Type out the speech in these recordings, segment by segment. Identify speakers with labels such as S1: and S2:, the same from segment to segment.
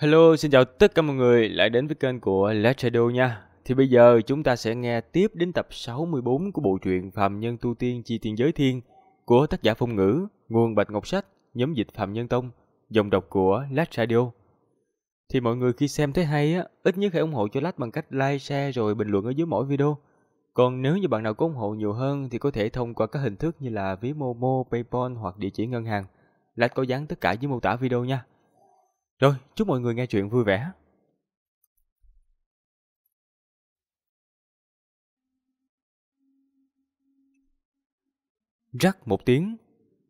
S1: Hello, xin chào tất cả mọi người lại đến với kênh của Let's Shadow nha. Thì bây giờ chúng ta sẽ nghe tiếp đến tập 64 của bộ truyện Phạm Nhân Tu Tiên Chi Tiên Giới Thiên của tác giả Phong Ngữ, nguồn Bạch Ngọc Sách, nhóm dịch Phạm Nhân Tông, dòng đọc của Let's Shadow. Thì mọi người khi xem thấy hay á, ít nhất hãy ủng hộ cho Let's bằng cách like, share rồi bình luận ở dưới mỗi video. Còn nếu như bạn nào có ủng hộ nhiều hơn thì có thể thông qua các hình thức như là ví Momo, Paypal hoặc địa chỉ ngân hàng. Let's có dán tất cả dưới mô tả video nha. Rồi, chúc mọi người nghe chuyện vui vẻ. Rắc một tiếng,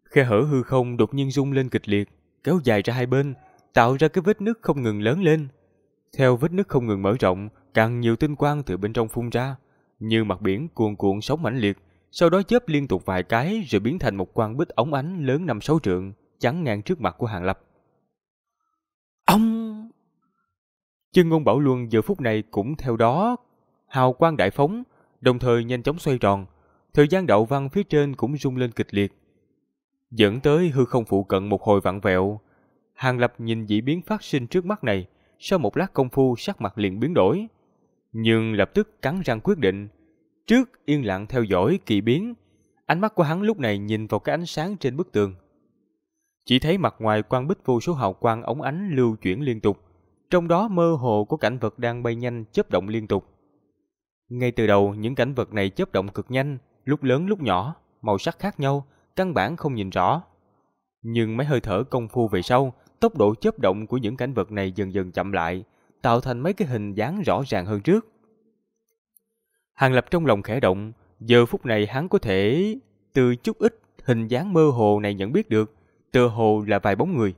S1: khe hở hư không đột nhiên rung lên kịch liệt, kéo dài ra hai bên, tạo ra cái vết nứt không ngừng lớn lên. Theo vết nứt không ngừng mở rộng, càng nhiều tinh quang từ bên trong phun ra, như mặt biển cuồn cuộn sóng mãnh liệt, sau đó chớp liên tục vài cái rồi biến thành một quang bích ống ánh lớn năm sáu trượng, chắn ngang trước mặt của Hàng Lập. Ông! Chân ngôn bảo luân giờ phút này cũng theo đó. Hào quang đại phóng, đồng thời nhanh chóng xoay tròn. Thời gian đậu văn phía trên cũng rung lên kịch liệt. Dẫn tới hư không phụ cận một hồi vặn vẹo. Hàng lập nhìn dị biến phát sinh trước mắt này, sau một lát công phu sắc mặt liền biến đổi. Nhưng lập tức cắn răng quyết định. Trước yên lặng theo dõi kỳ biến, ánh mắt của hắn lúc này nhìn vào cái ánh sáng trên bức tường. Chỉ thấy mặt ngoài quan bích vô số hào quang ống ánh lưu chuyển liên tục, trong đó mơ hồ có cảnh vật đang bay nhanh chớp động liên tục. Ngay từ đầu những cảnh vật này chớp động cực nhanh, lúc lớn lúc nhỏ, màu sắc khác nhau, căn bản không nhìn rõ. Nhưng mấy hơi thở công phu về sau, tốc độ chớp động của những cảnh vật này dần dần chậm lại, tạo thành mấy cái hình dáng rõ ràng hơn trước. Hàng Lập trong lòng khẽ động, giờ phút này hắn có thể từ chút ít hình dáng mơ hồ này nhận biết được tựa hồ là vài bóng người.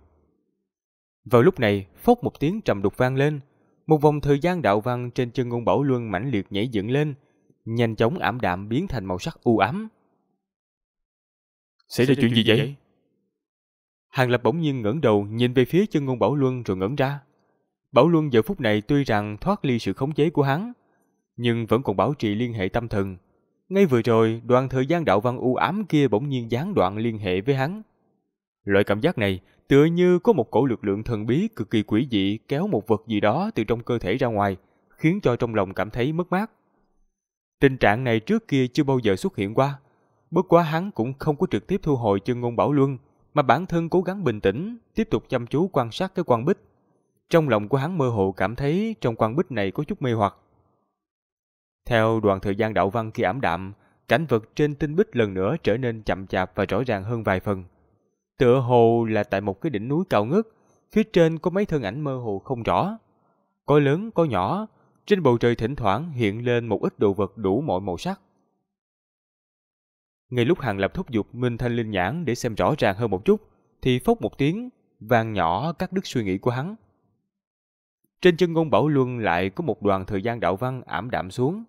S1: Vào lúc này, phốc một tiếng trầm đục vang lên, một vòng thời gian đạo văn trên chân ngôn bảo luân mãnh liệt nhảy dựng lên, nhanh chóng ảm đạm biến thành màu sắc u ám.
S2: Xảy ra chuyện gì vậy?
S1: Hàng Lập bỗng nhiên ngẩng đầu nhìn về phía chân ngôn Bảo Luân rồi ngẩng ra. Bảo Luân giờ phút này tuy rằng thoát ly sự khống chế của hắn, nhưng vẫn còn bảo trì liên hệ tâm thần. Ngay vừa rồi, đoạn thời gian đạo văn u ám kia bỗng nhiên gián đoạn liên hệ với hắn, Loại cảm giác này tựa như có một cổ lực lượng thần bí cực kỳ quỷ dị kéo một vật gì đó từ trong cơ thể ra ngoài, khiến cho trong lòng cảm thấy mất mát. Tình trạng này trước kia chưa bao giờ xuất hiện qua. Bất quá hắn cũng không có trực tiếp thu hồi chân ngôn bảo luân, mà bản thân cố gắng bình tĩnh, tiếp tục chăm chú quan sát cái quan bích. Trong lòng của hắn mơ hồ cảm thấy trong quan bích này có chút mê hoặc. Theo đoạn thời gian đạo văn kia ảm đạm, cảnh vật trên tinh bích lần nữa trở nên chậm chạp và rõ ràng hơn vài phần. Tựa hồ là tại một cái đỉnh núi cao ngất, phía trên có mấy thân ảnh mơ hồ không rõ. Có lớn, có nhỏ, trên bầu trời thỉnh thoảng hiện lên một ít đồ vật đủ mọi màu sắc. Ngay lúc Hàng Lập thúc giục Minh Thanh Linh Nhãn để xem rõ ràng hơn một chút, thì phốc một tiếng, vàng nhỏ cắt đứt suy nghĩ của hắn. Trên chân ngôn Bảo Luân lại có một đoàn thời gian đạo văn ảm đạm xuống.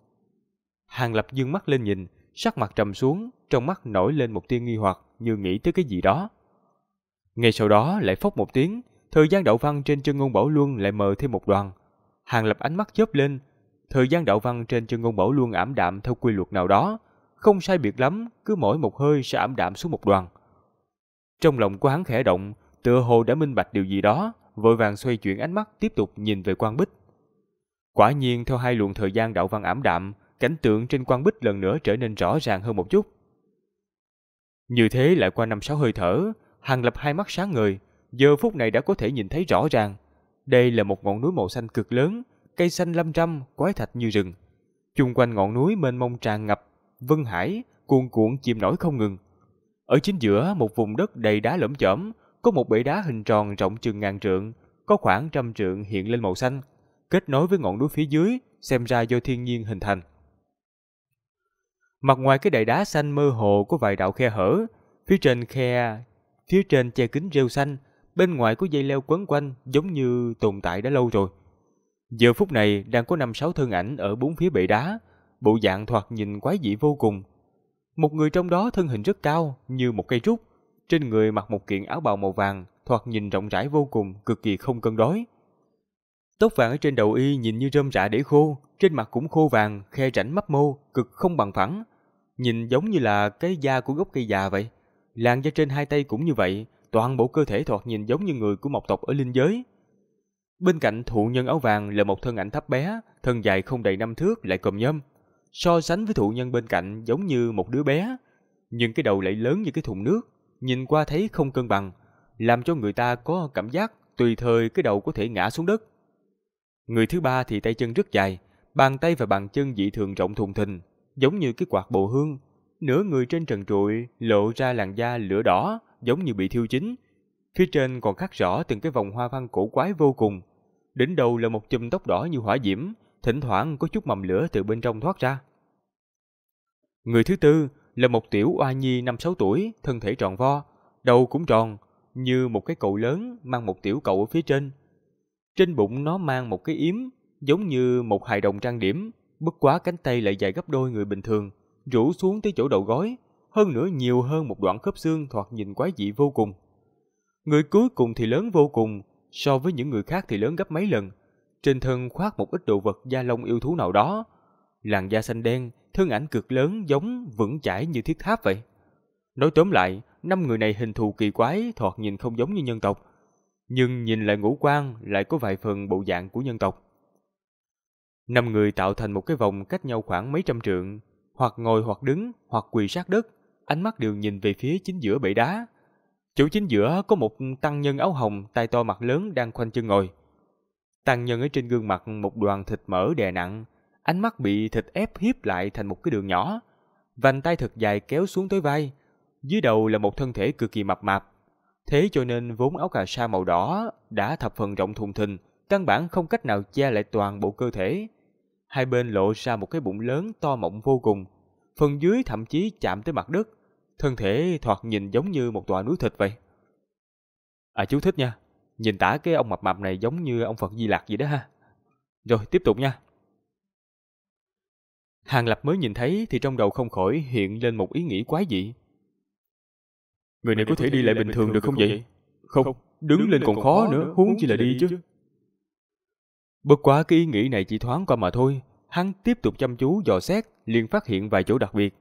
S1: Hàng Lập dương mắt lên nhìn, sắc mặt trầm xuống, trong mắt nổi lên một tia nghi hoặc như nghĩ tới cái gì đó. Ngay sau đó lại phốc một tiếng, thời gian đạo văn trên chân ngôn bảo luôn lại mờ thêm một đoàn. Hàng lập ánh mắt chớp lên, thời gian đạo văn trên chân ngôn bảo luôn ảm đạm theo quy luật nào đó, không sai biệt lắm, cứ mỗi một hơi sẽ ảm đạm xuống một đoàn. Trong lòng của hắn khẽ động, tựa hồ đã minh bạch điều gì đó, vội vàng xoay chuyển ánh mắt tiếp tục nhìn về quan bích. Quả nhiên theo hai luồng thời gian đạo văn ảm đạm, cảnh tượng trên quan bích lần nữa trở nên rõ ràng hơn một chút. Như thế lại qua năm sáu hơi thở, Hàng Lập hai mắt sáng ngời, giờ phút này đã có thể nhìn thấy rõ ràng. Đây là một ngọn núi màu xanh cực lớn, cây xanh lâm râm, quái thạch như rừng. Chung quanh ngọn núi mênh mông tràn ngập, vân hải, cuồn cuộn chìm nổi không ngừng. Ở chính giữa một vùng đất đầy đá lởm chởm, có một bể đá hình tròn rộng chừng ngàn trượng, có khoảng trăm trượng hiện lên màu xanh, kết nối với ngọn núi phía dưới, xem ra do thiên nhiên hình thành. Mặt ngoài cái đầy đá xanh mơ hồ có vài đạo khe hở, phía trên khe Phía trên che kính rêu xanh, bên ngoài có dây leo quấn quanh giống như tồn tại đã lâu rồi. Giờ phút này đang có năm sáu thân ảnh ở bốn phía bệ đá, bộ dạng thoạt nhìn quái dị vô cùng. Một người trong đó thân hình rất cao, như một cây trúc, trên người mặc một kiện áo bào màu vàng, thoạt nhìn rộng rãi vô cùng, cực kỳ không cân đối. Tóc vàng ở trên đầu y nhìn như rơm rạ để khô, trên mặt cũng khô vàng, khe rãnh mắt mô, cực không bằng phẳng. Nhìn giống như là cái da của gốc cây già vậy. Làn da trên hai tay cũng như vậy, toàn bộ cơ thể thoạt nhìn giống như người của một tộc ở linh giới. Bên cạnh thụ nhân áo vàng là một thân ảnh thấp bé, thân dài không đầy năm thước lại còm nhâm. So sánh với thụ nhân bên cạnh giống như một đứa bé, nhưng cái đầu lại lớn như cái thùng nước, nhìn qua thấy không cân bằng, làm cho người ta có cảm giác tùy thời cái đầu có thể ngã xuống đất. Người thứ ba thì tay chân rất dài, bàn tay và bàn chân dị thường rộng thùng thình, giống như cái quạt bồ hương, nửa người trên trần trụi lộ ra làn da lửa đỏ giống như bị thiêu chín. Phía trên còn khắc rõ từng cái vòng hoa văn cổ quái vô cùng. Đỉnh đầu là một chùm tóc đỏ như hỏa diễm, thỉnh thoảng có chút mầm lửa từ bên trong thoát ra. Người thứ tư là một tiểu oa nhi năm sáu tuổi, thân thể tròn vo, đầu cũng tròn, như một cái cậu lớn mang một tiểu cậu ở phía trên. Trên bụng nó mang một cái yếm, giống như một hài đồng trang điểm, bất quá cánh tay lại dài gấp đôi người bình thường rũ xuống tới chỗ đầu gối, hơn nữa nhiều hơn một đoạn khớp xương thoạt nhìn quái dị vô cùng. Người cuối cùng thì lớn vô cùng, so với những người khác thì lớn gấp mấy lần. Trên thân khoác một ít đồ vật da lông yêu thú nào đó. Làn da xanh đen, thân ảnh cực lớn giống vững chãi như thiết tháp vậy. Nói tóm lại, năm người này hình thù kỳ quái thoạt nhìn không giống như nhân tộc. Nhưng nhìn lại ngũ quan lại có vài phần bộ dạng của nhân tộc. Năm người tạo thành một cái vòng cách nhau khoảng mấy trăm trượng, hoặc ngồi hoặc đứng, hoặc quỳ sát đất, ánh mắt đều nhìn về phía chính giữa bệ đá. Chỗ chính giữa có một tăng nhân áo hồng, tay to mặt lớn đang khoanh chân ngồi. Tăng nhân ở trên gương mặt một đoàn thịt mỡ đè nặng, ánh mắt bị thịt ép hiếp lại thành một cái đường nhỏ. Vành tay thật dài kéo xuống tới vai, dưới đầu là một thân thể cực kỳ mập mạp. Thế cho nên vốn áo cà sa màu đỏ đã thập phần rộng thùng thình, căn bản không cách nào che lại toàn bộ cơ thể hai bên lộ ra một cái bụng lớn to mọng vô cùng, phần dưới thậm chí chạm tới mặt đất, thân thể thoạt nhìn giống như một tòa núi thịt vậy. À chú thích nha, nhìn tả cái ông mập mạp này giống như ông Phật Di Lạc gì đó ha. Rồi tiếp tục nha. Hàng Lập mới nhìn thấy thì trong đầu không khỏi hiện lên một ý nghĩ quái dị. Người này có thể đi lại bình thường được không vậy? Không, đứng lên còn khó nữa, huống chi là đi chứ. Bất quá cái ý nghĩ này chỉ thoáng qua mà thôi, hắn tiếp tục chăm chú dò xét, liền phát hiện vài chỗ đặc biệt.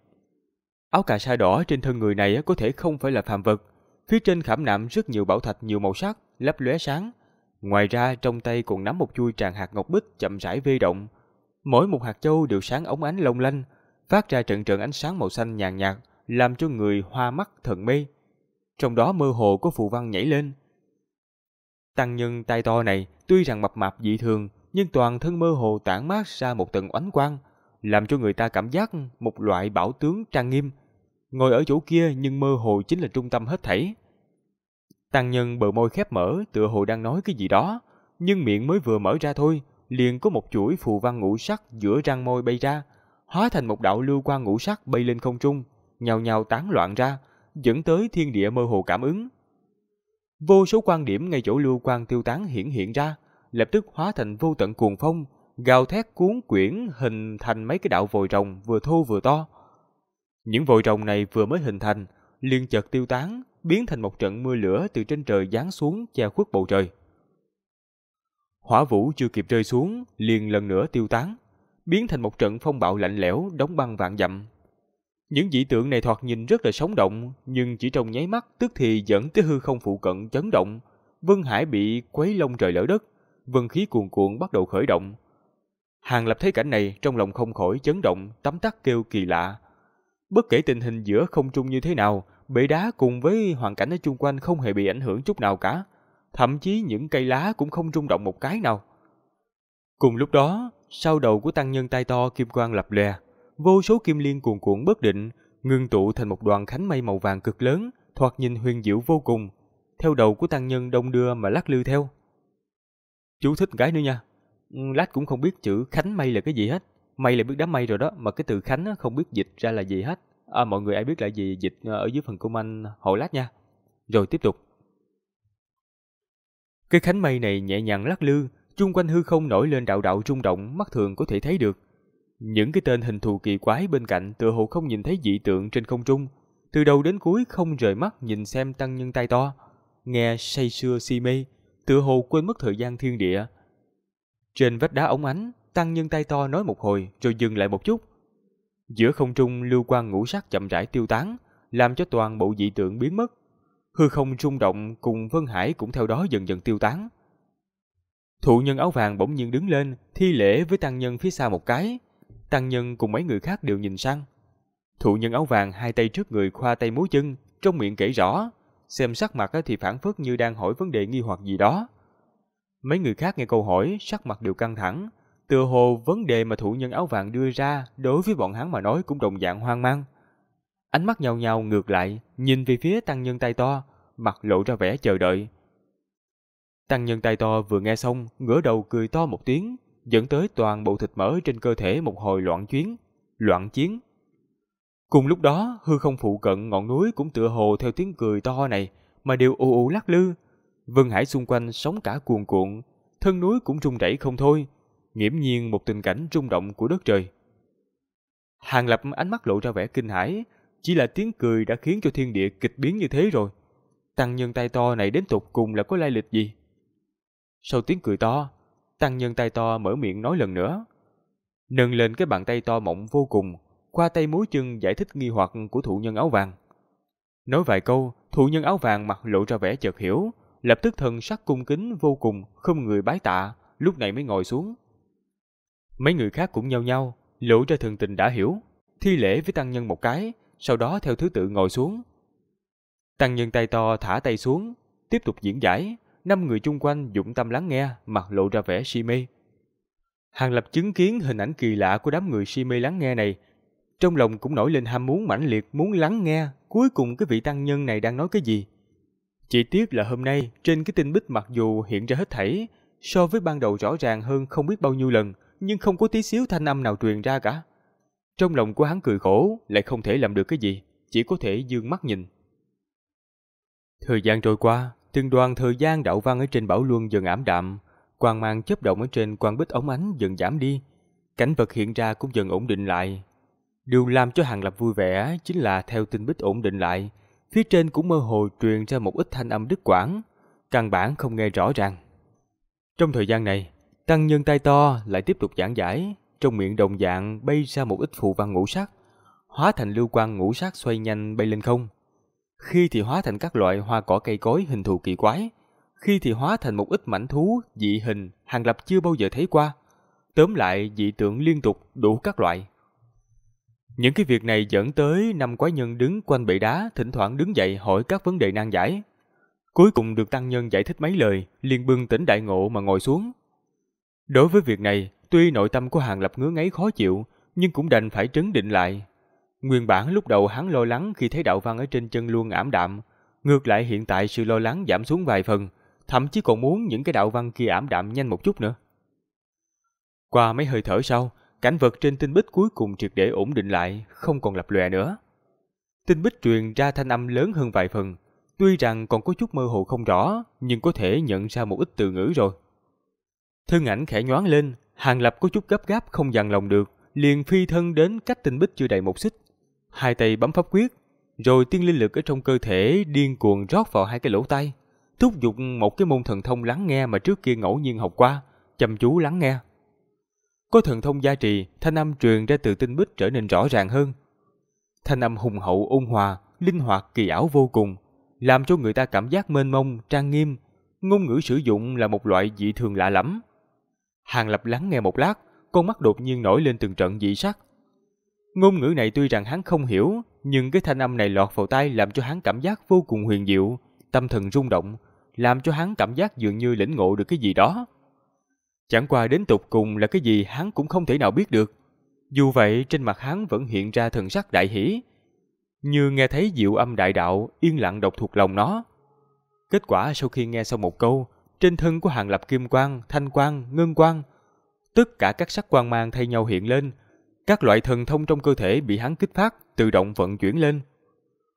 S1: Áo cà sa đỏ trên thân người này có thể không phải là phàm vật, phía trên khảm nạm rất nhiều bảo thạch nhiều màu sắc, lấp lóe sáng. Ngoài ra trong tay còn nắm một chuôi tràn hạt ngọc bích chậm rãi vê động. Mỗi một hạt châu đều sáng ống ánh long lanh, phát ra trận trận ánh sáng màu xanh nhàn nhạt, làm cho người hoa mắt thần mê. Trong đó mơ hồ có phù văn nhảy lên, Tăng nhân tay to này tuy rằng mập mạp dị thường, nhưng toàn thân mơ hồ tản mát ra một tầng oánh quang, làm cho người ta cảm giác một loại bảo tướng trang nghiêm. Ngồi ở chỗ kia nhưng mơ hồ chính là trung tâm hết thảy. Tăng nhân bờ môi khép mở tựa hồ đang nói cái gì đó, nhưng miệng mới vừa mở ra thôi, liền có một chuỗi phù văn ngũ sắc giữa răng môi bay ra, hóa thành một đạo lưu quang ngũ sắc bay lên không trung, nhào nhào tán loạn ra, dẫn tới thiên địa mơ hồ cảm ứng. Vô số quan điểm ngay chỗ lưu quan tiêu tán hiển hiện ra, lập tức hóa thành vô tận cuồng phong, gào thét cuốn quyển hình thành mấy cái đạo vòi rồng vừa thô vừa to. Những vòi rồng này vừa mới hình thành, liền chợt tiêu tán, biến thành một trận mưa lửa từ trên trời giáng xuống che khuất bầu trời. Hỏa vũ chưa kịp rơi xuống, liền lần nữa tiêu tán, biến thành một trận phong bạo lạnh lẽo đóng băng vạn dặm những dị tượng này thoạt nhìn rất là sống động, nhưng chỉ trong nháy mắt tức thì dẫn tới hư không phụ cận chấn động. Vân Hải bị quấy lông trời lỡ đất, vân khí cuồn cuộn bắt đầu khởi động. Hàng Lập thấy cảnh này trong lòng không khỏi chấn động, tấm tắc kêu kỳ lạ. Bất kể tình hình giữa không trung như thế nào, bể đá cùng với hoàn cảnh ở chung quanh không hề bị ảnh hưởng chút nào cả. Thậm chí những cây lá cũng không rung động một cái nào. Cùng lúc đó, sau đầu của tăng nhân tay to kim quang lập lè, vô số kim liên cuồn cuộn bất định, ngưng tụ thành một đoàn khánh mây màu vàng cực lớn, thoạt nhìn huyền diệu vô cùng, theo đầu của tăng nhân đông đưa mà lắc lư theo. Chú thích gái nữa nha. Ừ, lát cũng không biết chữ khánh mây là cái gì hết. Mây là biết đám mây rồi đó, mà cái từ khánh không biết dịch ra là gì hết. À, mọi người ai biết là gì dịch ờ, ở dưới phần comment hội lát nha. Rồi tiếp tục. Cái khánh mây này nhẹ nhàng lắc lư, chung quanh hư không nổi lên đạo đạo rung động mắt thường có thể thấy được. Những cái tên hình thù kỳ quái bên cạnh tựa hồ không nhìn thấy dị tượng trên không trung, từ đầu đến cuối không rời mắt nhìn xem tăng nhân tay to, nghe say sưa si mê, tựa hồ quên mất thời gian thiên địa. Trên vách đá ống ánh, tăng nhân tay to nói một hồi rồi dừng lại một chút. Giữa không trung lưu quang ngũ sắc chậm rãi tiêu tán, làm cho toàn bộ dị tượng biến mất. Hư không rung động cùng Vân Hải cũng theo đó dần dần tiêu tán. Thụ nhân áo vàng bỗng nhiên đứng lên, thi lễ với tăng nhân phía sau một cái, tăng nhân cùng mấy người khác đều nhìn sang. Thụ nhân áo vàng hai tay trước người khoa tay múa chân, trong miệng kể rõ, xem sắc mặt thì phản phất như đang hỏi vấn đề nghi hoặc gì đó. Mấy người khác nghe câu hỏi, sắc mặt đều căng thẳng, tựa hồ vấn đề mà thủ nhân áo vàng đưa ra đối với bọn hắn mà nói cũng đồng dạng hoang mang. Ánh mắt nhào nhào ngược lại, nhìn về phía tăng nhân tay to, mặt lộ ra vẻ chờ đợi. Tăng nhân tay to vừa nghe xong, ngửa đầu cười to một tiếng, dẫn tới toàn bộ thịt mỡ trên cơ thể một hồi loạn chuyến, loạn chiến. Cùng lúc đó, hư không phụ cận ngọn núi cũng tựa hồ theo tiếng cười to này mà đều ù ù lắc lư. Vân Hải xung quanh sóng cả cuồn cuộn, thân núi cũng rung rẩy không thôi, nghiễm nhiên một tình cảnh rung động của đất trời. Hàng Lập ánh mắt lộ ra vẻ kinh hãi, chỉ là tiếng cười đã khiến cho thiên địa kịch biến như thế rồi. Tăng nhân tay to này đến tục cùng là có lai lịch gì? Sau tiếng cười to, Tăng nhân tay to mở miệng nói lần nữa. Nâng lên cái bàn tay to mộng vô cùng, qua tay múa chân giải thích nghi hoặc của thụ nhân áo vàng. Nói vài câu, thụ nhân áo vàng mặt lộ ra vẻ chợt hiểu, lập tức thần sắc cung kính vô cùng, không người bái tạ, lúc này mới ngồi xuống. Mấy người khác cũng nhau nhau, lộ ra thần tình đã hiểu, thi lễ với tăng nhân một cái, sau đó theo thứ tự ngồi xuống. Tăng nhân tay to thả tay xuống, tiếp tục diễn giải, năm người chung quanh dũng tâm lắng nghe, mặt lộ ra vẻ si mê. Hàng Lập chứng kiến hình ảnh kỳ lạ của đám người si mê lắng nghe này, trong lòng cũng nổi lên ham muốn mãnh liệt muốn lắng nghe cuối cùng cái vị tăng nhân này đang nói cái gì. Chỉ tiếc là hôm nay trên cái tin bích mặc dù hiện ra hết thảy, so với ban đầu rõ ràng hơn không biết bao nhiêu lần, nhưng không có tí xíu thanh âm nào truyền ra cả. Trong lòng của hắn cười khổ, lại không thể làm được cái gì, chỉ có thể dương mắt nhìn. Thời gian trôi qua, Từng đoàn thời gian đạo văn ở trên bảo luân dần ảm đạm, quang mang chớp động ở trên quang bích ống ánh dần giảm đi, cảnh vật hiện ra cũng dần ổn định lại. Điều làm cho Hàng Lập vui vẻ chính là theo tinh bích ổn định lại, phía trên cũng mơ hồ truyền ra một ít thanh âm đứt quãng, căn bản không nghe rõ ràng. Trong thời gian này, tăng nhân tay to lại tiếp tục giảng giải, trong miệng đồng dạng bay ra một ít phù văn ngũ sắc, hóa thành lưu quang ngũ sắc xoay nhanh bay lên không, khi thì hóa thành các loại hoa cỏ cây cối hình thù kỳ quái, khi thì hóa thành một ít mảnh thú dị hình Hàng Lập chưa bao giờ thấy qua. Tóm lại, dị tượng liên tục đủ các loại. Những cái việc này dẫn tới năm quái nhân đứng quanh bệ đá thỉnh thoảng đứng dậy hỏi các vấn đề nan giải. Cuối cùng được tăng nhân giải thích mấy lời, liền bưng tỉnh đại ngộ mà ngồi xuống. Đối với việc này, tuy nội tâm của Hàng Lập ngứa ngáy khó chịu, nhưng cũng đành phải trấn định lại, Nguyên bản lúc đầu hắn lo lắng khi thấy đạo văn ở trên chân luôn ảm đạm, ngược lại hiện tại sự lo lắng giảm xuống vài phần, thậm chí còn muốn những cái đạo văn kia ảm đạm nhanh một chút nữa. Qua mấy hơi thở sau, cảnh vật trên tinh bích cuối cùng triệt để ổn định lại, không còn lập lòe nữa. Tinh bích truyền ra thanh âm lớn hơn vài phần, tuy rằng còn có chút mơ hồ không rõ, nhưng có thể nhận ra một ít từ ngữ rồi. Thân ảnh khẽ nhoáng lên, Hàng Lập có chút gấp gáp không dằn lòng được, liền phi thân đến cách tinh bích chưa đầy một xích, Hai tay bấm pháp quyết, rồi tiên linh lực ở trong cơ thể điên cuồng rót vào hai cái lỗ tai, thúc giục một cái môn thần thông lắng nghe mà trước kia ngẫu nhiên học qua, chăm chú lắng nghe. Có thần thông gia trì, thanh âm truyền ra từ tinh bích trở nên rõ ràng hơn. Thanh âm hùng hậu ôn hòa, linh hoạt kỳ ảo vô cùng, làm cho người ta cảm giác mênh mông, trang nghiêm. Ngôn ngữ sử dụng là một loại dị thường lạ lắm. Hàng lập lắng nghe một lát, con mắt đột nhiên nổi lên từng trận dị sắc. Ngôn ngữ này tuy rằng hắn không hiểu, nhưng cái thanh âm này lọt vào tai làm cho hắn cảm giác vô cùng huyền diệu, tâm thần rung động, làm cho hắn cảm giác dường như lĩnh ngộ được cái gì đó. Chẳng qua đến tục cùng là cái gì hắn cũng không thể nào biết được. Dù vậy, trên mặt hắn vẫn hiện ra thần sắc đại hỉ, Như nghe thấy diệu âm đại đạo, yên lặng đọc thuộc lòng nó. Kết quả sau khi nghe xong một câu, trên thân của hàng lập kim quang, thanh quang, ngân quang, tất cả các sắc quang mang thay nhau hiện lên, các loại thần thông trong cơ thể bị hắn kích phát, tự động vận chuyển lên.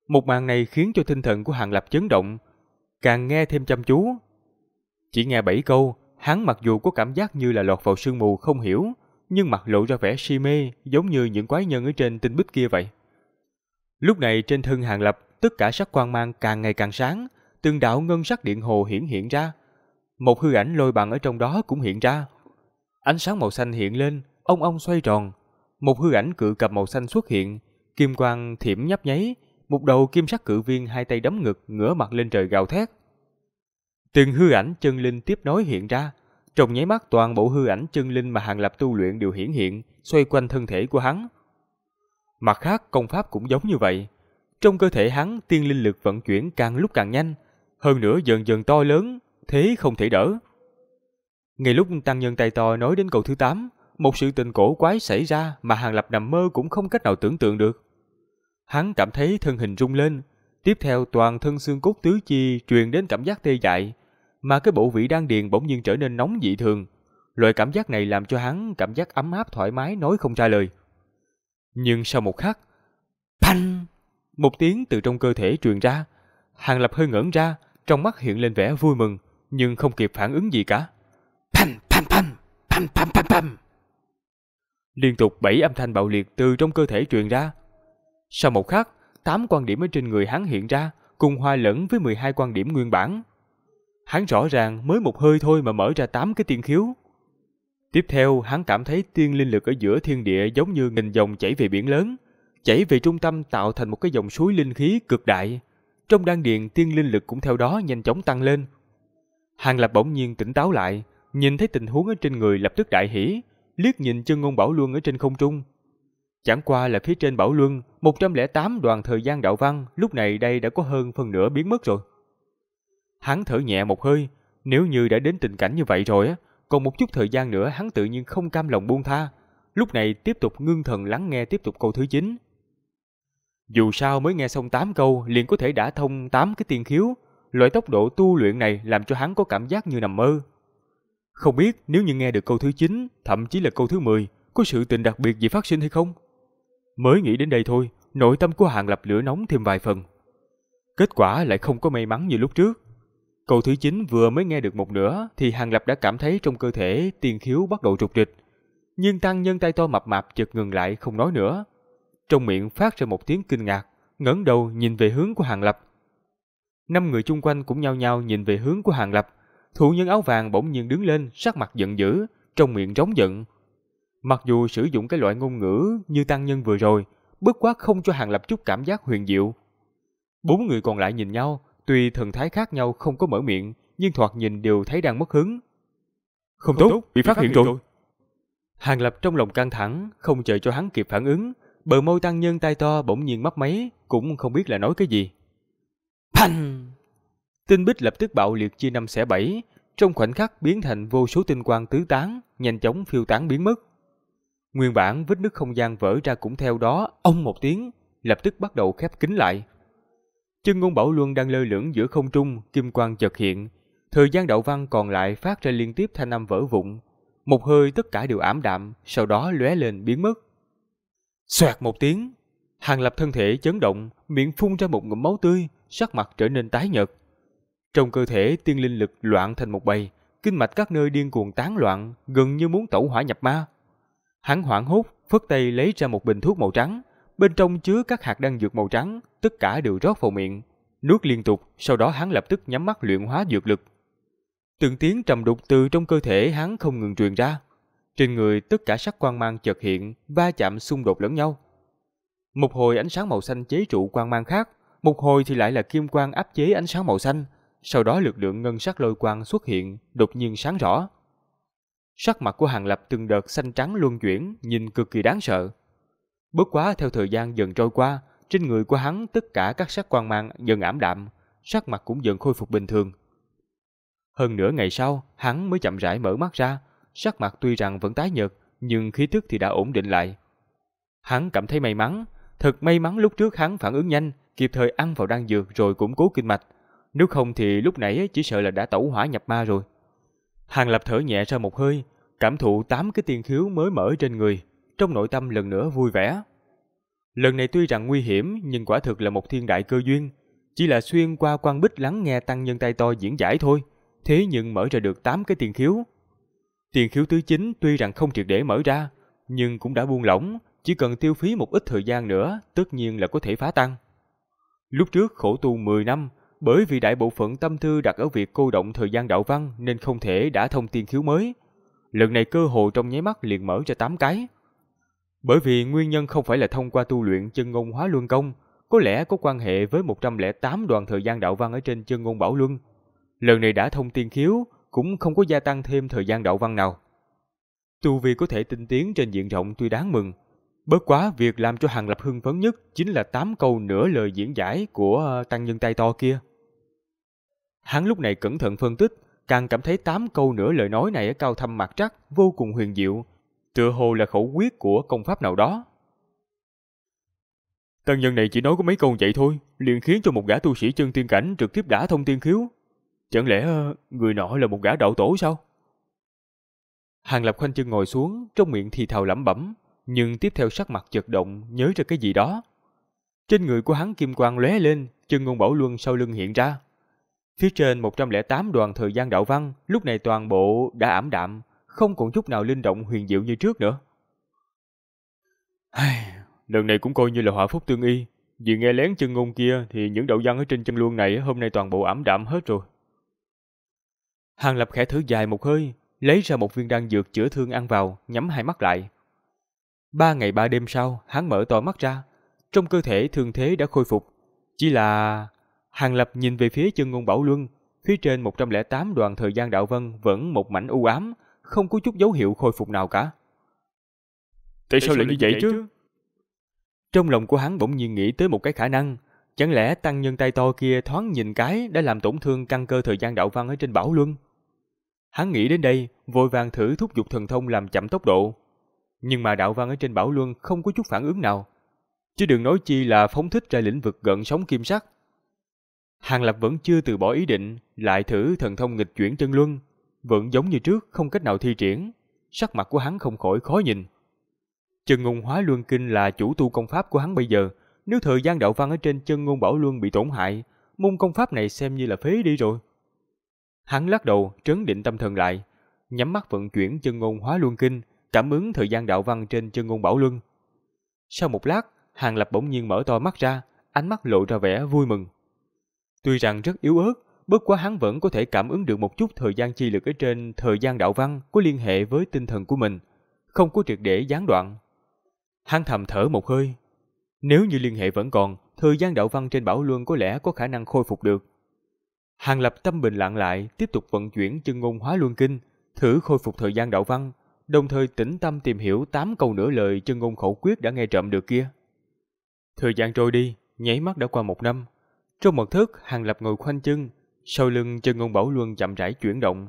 S1: Một màn này khiến cho tinh thần của Hàng Lập chấn động, càng nghe thêm chăm chú. Chỉ nghe bảy câu, hắn mặc dù có cảm giác như là lọt vào sương mù không hiểu, nhưng mặt lộ ra vẻ si mê giống như những quái nhân ở trên tinh bích kia vậy. Lúc này trên thân Hàng Lập, tất cả sắc quang mang càng ngày càng sáng, từng đạo ngân sắc điện hồ hiển hiện ra. Một hư ảnh lôi bằng ở trong đó cũng hiện ra. Ánh sáng màu xanh hiện lên, ông ông xoay tròn, một hư ảnh cự cặp màu xanh xuất hiện, kim quang thiểm nhấp nháy, một đầu kim sắc cự viên hai tay đấm ngực ngửa mặt lên trời gào thét. Từng hư ảnh chân linh tiếp nối hiện ra, trong nháy mắt toàn bộ hư ảnh chân linh mà Hàng Lập tu luyện đều hiển hiện, xoay quanh thân thể của hắn. Mặt khác, công pháp cũng giống như vậy. Trong cơ thể hắn, tiên linh lực vận chuyển càng lúc càng nhanh, hơn nữa dần dần to lớn, thế không thể đỡ. Ngay lúc tăng nhân tay to nói đến câu thứ 8, một sự tình cổ quái xảy ra mà Hàng Lập nằm mơ cũng không cách nào tưởng tượng được. Hắn cảm thấy thân hình rung lên, tiếp theo toàn thân xương cốt tứ chi truyền đến cảm giác tê dại, mà cái bộ vị đang điền bỗng nhiên trở nên nóng dị thường. Loại cảm giác này làm cho hắn cảm giác ấm áp thoải mái nói không ra lời. Nhưng sau một khắc, phanh, một tiếng từ trong cơ thể truyền ra, Hàng Lập hơi ngẩn ra, trong mắt hiện lên vẻ vui mừng, nhưng không kịp phản ứng gì cả. Phanh, phanh, phanh, phanh, phanh, phanh, phanh. Liên tục bảy âm thanh bạo liệt từ trong cơ thể truyền ra. Sau một khắc, tám quan điểm ở trên người hắn hiện ra, cùng hòa lẫn với 12 quan điểm nguyên bản. Hắn rõ ràng mới một hơi thôi mà mở ra tám cái tiên khiếu. Tiếp theo, hắn cảm thấy tiên linh lực ở giữa thiên địa giống như nghìn dòng chảy về biển lớn, chảy về trung tâm tạo thành một cái dòng suối linh khí cực đại. Trong đan điện tiên linh lực cũng theo đó nhanh chóng tăng lên. Hàng Lập bỗng nhiên tỉnh táo lại, nhìn thấy tình huống ở trên người lập tức đại hỉ, liếc nhìn chân ngôn Bảo Luân ở trên không trung. Chẳng qua là phía trên Bảo Luân, 108 đoàn thời gian đạo văn lúc này đây đã có hơn phần nửa biến mất rồi. Hắn thở nhẹ một hơi, nếu như đã đến tình cảnh như vậy rồi á, còn một chút thời gian nữa hắn tự nhiên không cam lòng buông tha, lúc này tiếp tục ngưng thần lắng nghe tiếp tục câu thứ 9. Dù sao mới nghe xong 8 câu liền có thể đã thông 8 cái tiên khiếu, loại tốc độ tu luyện này làm cho hắn có cảm giác như nằm mơ. Không biết nếu như nghe được câu thứ 9, thậm chí là câu thứ 10, có sự tình đặc biệt gì phát sinh hay không? Mới nghĩ đến đây thôi, nội tâm của hàng lập lửa nóng thêm vài phần. Kết quả lại không có may mắn như lúc trước. Câu thứ 9 vừa mới nghe được một nửa thì hàng lập đã cảm thấy trong cơ thể tiền khiếu bắt đầu trục trịch. Nhưng tăng nhân tay to mập mạp chợt ngừng lại không nói nữa. Trong miệng phát ra một tiếng kinh ngạc, ngẩng đầu nhìn về hướng của hàng lập. Năm người chung quanh cũng nhao nhao nhìn về hướng của hàng lập thủ nhân áo vàng bỗng nhiên đứng lên, sắc mặt giận dữ, trong miệng rống giận. Mặc dù sử dụng cái loại ngôn ngữ như tăng nhân vừa rồi, bất quá không cho Hàng Lập chút cảm giác huyền diệu. Bốn người còn lại nhìn nhau, tuy thần thái khác nhau không có mở miệng, nhưng thoạt nhìn đều thấy đang mất hứng. Không, không tốt, bị phát, phát hiện rồi. Hàng Lập trong lòng căng thẳng, không chờ cho hắn kịp phản ứng, bờ môi tăng nhân tay to bỗng nhiên mấp máy, cũng không biết là nói cái gì. Phanh! Tinh bích lập tức bạo liệt chia năm xẻ bảy, trong khoảnh khắc biến thành vô số tinh quang tứ tán, nhanh chóng phiêu tán biến mất. Nguyên bản vết nứt không gian vỡ ra cũng theo đó, ông một tiếng, lập tức bắt đầu khép kín lại. Chân ngôn bảo luân đang lơ lửng giữa không trung, kim quang chợt hiện. Thời gian đạo văn còn lại phát ra liên tiếp thanh âm vỡ vụn. Một hơi tất cả đều ảm đạm, sau đó lóe lên biến mất. Xoẹt một tiếng, hàng lập thân thể chấn động, miệng phun ra một ngụm máu tươi, sắc mặt trở nên tái nhợt. Trong cơ thể tiên linh lực loạn thành một bầy, kinh mạch các nơi điên cuồng tán loạn, gần như muốn tẩu hỏa nhập ma. Hắn hoảng hốt, phất tay lấy ra một bình thuốc màu trắng, bên trong chứa các hạt đan dược màu trắng, tất cả đều rót vào miệng, nuốt liên tục, sau đó hắn lập tức nhắm mắt luyện hóa dược lực. Từng tiếng trầm đục từ trong cơ thể hắn không ngừng truyền ra. Trên người tất cả sắc quang mang chợt hiện, va chạm xung đột lẫn nhau. Một hồi ánh sáng màu xanh chế trụ quang mang khác, một hồi thì lại là kim quang áp chế ánh sáng màu xanh, sau đó lực lượng ngân sắc lôi quang xuất hiện, đột nhiên sáng rõ. Sắc mặt của Hàng Lập từng đợt xanh trắng luân chuyển, nhìn cực kỳ đáng sợ. Bất quá theo thời gian dần trôi qua, trên người của hắn tất cả các sắc quang mang dần ảm đạm, sắc mặt cũng dần khôi phục bình thường. Hơn nửa ngày sau, hắn mới chậm rãi mở mắt ra, sắc mặt tuy rằng vẫn tái nhợt, nhưng khí tức thì đã ổn định lại. Hắn cảm thấy may mắn, thật may mắn lúc trước hắn phản ứng nhanh, kịp thời ăn vào đan dược rồi củng cố kinh mạch, nếu không thì lúc nãy chỉ sợ là đã tẩu hỏa nhập ma rồi. Hàng Lập thở nhẹ ra một hơi, cảm thụ tám cái tiên khiếu mới mở trên người, trong nội tâm lần nữa vui vẻ. Lần này tuy rằng nguy hiểm nhưng quả thực là một thiên đại cơ duyên, chỉ là xuyên qua quan bích lắng nghe tăng nhân tay to diễn giải thôi, thế nhưng mở ra được tám cái tiền khiếu. Tiền khiếu thứ 9 tuy rằng không triệt để mở ra, nhưng cũng đã buông lỏng, chỉ cần tiêu phí một ít thời gian nữa, tất nhiên là có thể phá tăng. Lúc trước khổ tu 10 năm, bởi vì đại bộ phận tâm tư đặt ở việc cô động thời gian đạo văn nên không thể đã thông tiên khiếu mới. Lần này cơ hội trong nháy mắt liền mở cho 8 cái. Bởi vì nguyên nhân không phải là thông qua tu luyện chân ngôn hóa luân công, có lẽ có quan hệ với 108 đoàn thời gian đạo văn ở trên chân ngôn bảo luân. Lần này đã thông tiên khiếu, cũng không có gia tăng thêm thời gian đạo văn nào. Tu vi có thể tinh tiến trên diện rộng tuy đáng mừng, bớt quá việc làm cho Hàng Lập hưng phấn nhất chính là tám câu nửa lời diễn giải của ờ, tăng nhân tay to kia. Hắn lúc này cẩn thận phân tích, càng cảm thấy tám câu nửa lời nói này ở cao thâm mặt trắc vô cùng huyền diệu, tựa hồ là khẩu quyết của công pháp nào đó. Tân nhân này chỉ nói có mấy câu vậy thôi, liền khiến cho một gã tu sĩ chân tiên cảnh trực tiếp đã thông tiên khiếu. Chẳng lẽ ờ, người nọ là một gã đạo tổ sao? Hàng Lập khoanh chân ngồi xuống, trong miệng thì thào lẩm bẩm, nhưng tiếp theo sắc mặt chật động, nhớ ra cái gì đó. Trên người của hắn kim quang lóe lên, chân ngôn bảo luân sau lưng hiện ra. Phía trên 108 đoàn thời gian đạo văn lúc này toàn bộ đã ảm đạm, không còn chút nào linh động huyền diệu như trước nữa. Lần này cũng coi như là hỏa phúc tương y, vì nghe lén chân ngôn kia thì những đạo văn ở trên chân luân này hôm nay toàn bộ ảm đạm hết rồi. Hàng Lập khẽ thở dài một hơi, lấy ra một viên đan dược chữa thương ăn vào, nhắm hai mắt lại. Ba ngày ba đêm sau, hắn mở to mắt ra, trong cơ thể thương thế đã khôi phục, chỉ là Hàng Lập nhìn về phía chân ngôn Bảo Luân, phía trên 108 đoàn thời gian đạo vân vẫn một mảnh u ám, không có chút dấu hiệu khôi phục nào cả. Tại sao lại như vậy chứ? Trong lòng của hắn bỗng nhiên nghĩ tới một cái khả năng, chẳng lẽ tăng nhân tay to kia thoáng nhìn cái đã làm tổn thương căn cơ thời gian đạo văn ở trên Bảo Luân? Hắn nghĩ đến đây, vội vàng thử thúc giục thần thông làm chậm tốc độ. Nhưng mà đạo văn ở trên Bảo Luân không có chút phản ứng nào. Chứ đừng nói chi là phóng thích ra lĩnh vực gần sóng kim sắc Hàng Lập vẫn chưa từ bỏ ý định, lại thử thần thông nghịch chuyển chân luân, vẫn giống như trước không cách nào thi triển, sắc mặt của hắn không khỏi khó nhìn. Chân ngôn hóa luân kinh là chủ tu công pháp của hắn bây giờ, nếu thời gian đạo văn ở trên chân ngôn bảo luân bị tổn hại, môn công pháp này xem như là phế đi rồi. Hắn lắc đầu, trấn định tâm thần lại, nhắm mắt vận chuyển chân ngôn hóa luân kinh, cảm ứng thời gian đạo văn trên chân ngôn bảo luân. Sau một lát, Hàng Lập bỗng nhiên mở to mắt ra, ánh mắt lộ ra vẻ vui mừng. Tuy rằng rất yếu ớt, bất quá hắn vẫn có thể cảm ứng được một chút thời gian chi lực ở trên thời gian đạo văn có liên hệ với tinh thần của mình, không có triệt để gián đoạn. Hắn thầm thở một hơi. Nếu như liên hệ vẫn còn, thời gian đạo văn trên bảo luân có lẽ có khả năng khôi phục được. Hàng lập tâm bình lặng lại, tiếp tục vận chuyển chân ngôn hóa luân kinh, thử khôi phục thời gian đạo văn, đồng thời tĩnh tâm tìm hiểu tám câu nửa lời chân ngôn khẩu quyết đã nghe trộm được kia. Thời gian trôi đi, nháy mắt đã qua một năm, trong mật thất, Hàng Lập ngồi khoanh chân, sau lưng chân ngôn bảo luân chậm rãi chuyển động.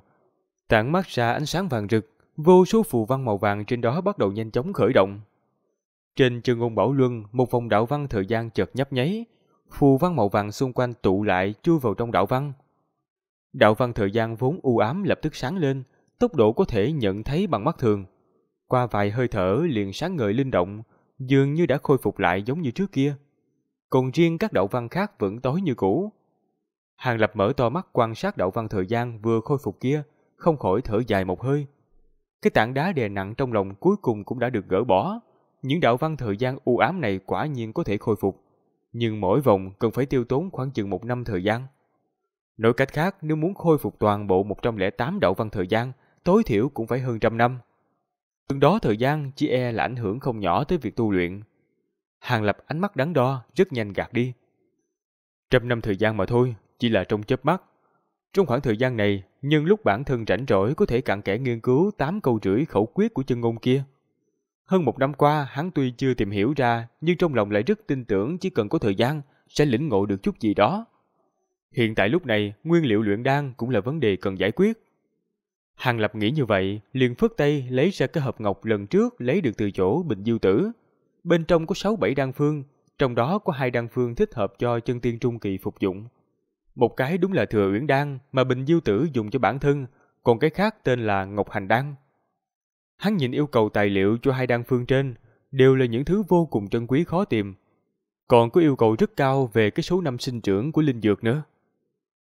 S1: Tản mắt ra ánh sáng vàng rực, vô số phù văn màu vàng trên đó bắt đầu nhanh chóng khởi động. Trên chân ngôn bảo luân, một vòng đạo văn thời gian chợt nhấp nháy, phù văn màu vàng xung quanh tụ lại chui vào trong đạo văn. Đạo văn thời gian vốn u ám lập tức sáng lên, tốc độ có thể nhận thấy bằng mắt thường. Qua vài hơi thở liền sáng ngời linh động, dường như đã khôi phục lại giống như trước kia. Còn riêng các đạo văn khác vẫn tối như cũ. Hàng Lập mở to mắt quan sát đạo văn thời gian vừa khôi phục kia, không khỏi thở dài một hơi. Cái tảng đá đè nặng trong lòng cuối cùng cũng đã được gỡ bỏ. Những đạo văn thời gian u ám này quả nhiên có thể khôi phục. Nhưng mỗi vòng cần phải tiêu tốn khoảng chừng một năm thời gian. Nói cách khác, nếu muốn khôi phục toàn bộ 108 đạo văn thời gian, tối thiểu cũng phải hơn trăm năm. Từng đó thời gian chỉ e là ảnh hưởng không nhỏ tới việc tu luyện. Hàng Lập ánh mắt đắn đo, rất nhanh gạt đi. Trăm năm thời gian mà thôi, chỉ là trong chớp mắt. Trong khoảng thời gian này, nhưng lúc bản thân rảnh rỗi có thể cặn kẽ nghiên cứu tám câu rưỡi khẩu quyết của chân ngôn kia. Hơn một năm qua, hắn tuy chưa tìm hiểu ra, nhưng trong lòng lại rất tin tưởng chỉ cần có thời gian, sẽ lĩnh ngộ được chút gì đó. Hiện tại lúc này, nguyên liệu luyện đan cũng là vấn đề cần giải quyết. Hàng Lập nghĩ như vậy, liền phất tay lấy ra cái hộp ngọc lần trước lấy được từ chỗ Bình Diêu Tử, Bên trong có 6-7 đan phương, trong đó có hai đan phương thích hợp cho chân tiên trung kỳ phục dụng. Một cái đúng là thừa uyển đan mà Bình Diêu Tử dùng cho bản thân, còn cái khác tên là Ngọc Hành Đan. Hắn nhìn yêu cầu tài liệu cho hai đan phương trên, đều là những thứ vô cùng trân quý khó tìm. Còn có yêu cầu rất cao về cái số năm sinh trưởng của linh dược nữa.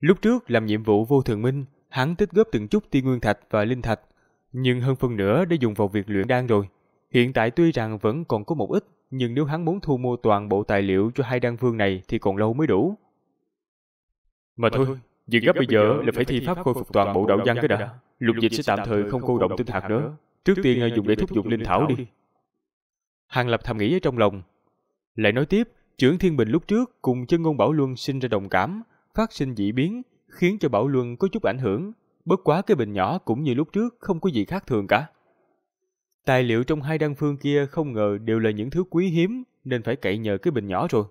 S1: Lúc trước làm nhiệm vụ vô thường minh, hắn tích góp từng chút tiên nguyên thạch và linh thạch, nhưng hơn phần nữa đã dùng vào việc luyện đan rồi. Hiện tại tuy rằng vẫn còn có một ít, nhưng nếu hắn muốn thu mua toàn bộ tài liệu cho hai đăng vương này thì còn lâu mới đủ. Mà thôi, việc gấp bây giờ là phải thi pháp khôi phục toàn bộ đạo văn cái đã. Lục dịch sẽ tạm thời không cô động tinh hạt nữa. Trước tiên ờ, dùng để thúc giục linh thảo đi. Hàng Lập thầm nghĩ ở trong lòng. Lại nói tiếp, trưởng Thiên Bình lúc trước cùng chân ngôn Bảo Luân sinh ra đồng cảm, phát sinh dị biến, khiến cho Bảo Luân có chút ảnh hưởng. Bất quá cái bình nhỏ cũng như lúc trước không có gì khác thường cả. Tài liệu trong hai đan phương kia không ngờ đều là những thứ quý hiếm nên phải cậy nhờ cái bình nhỏ rồi.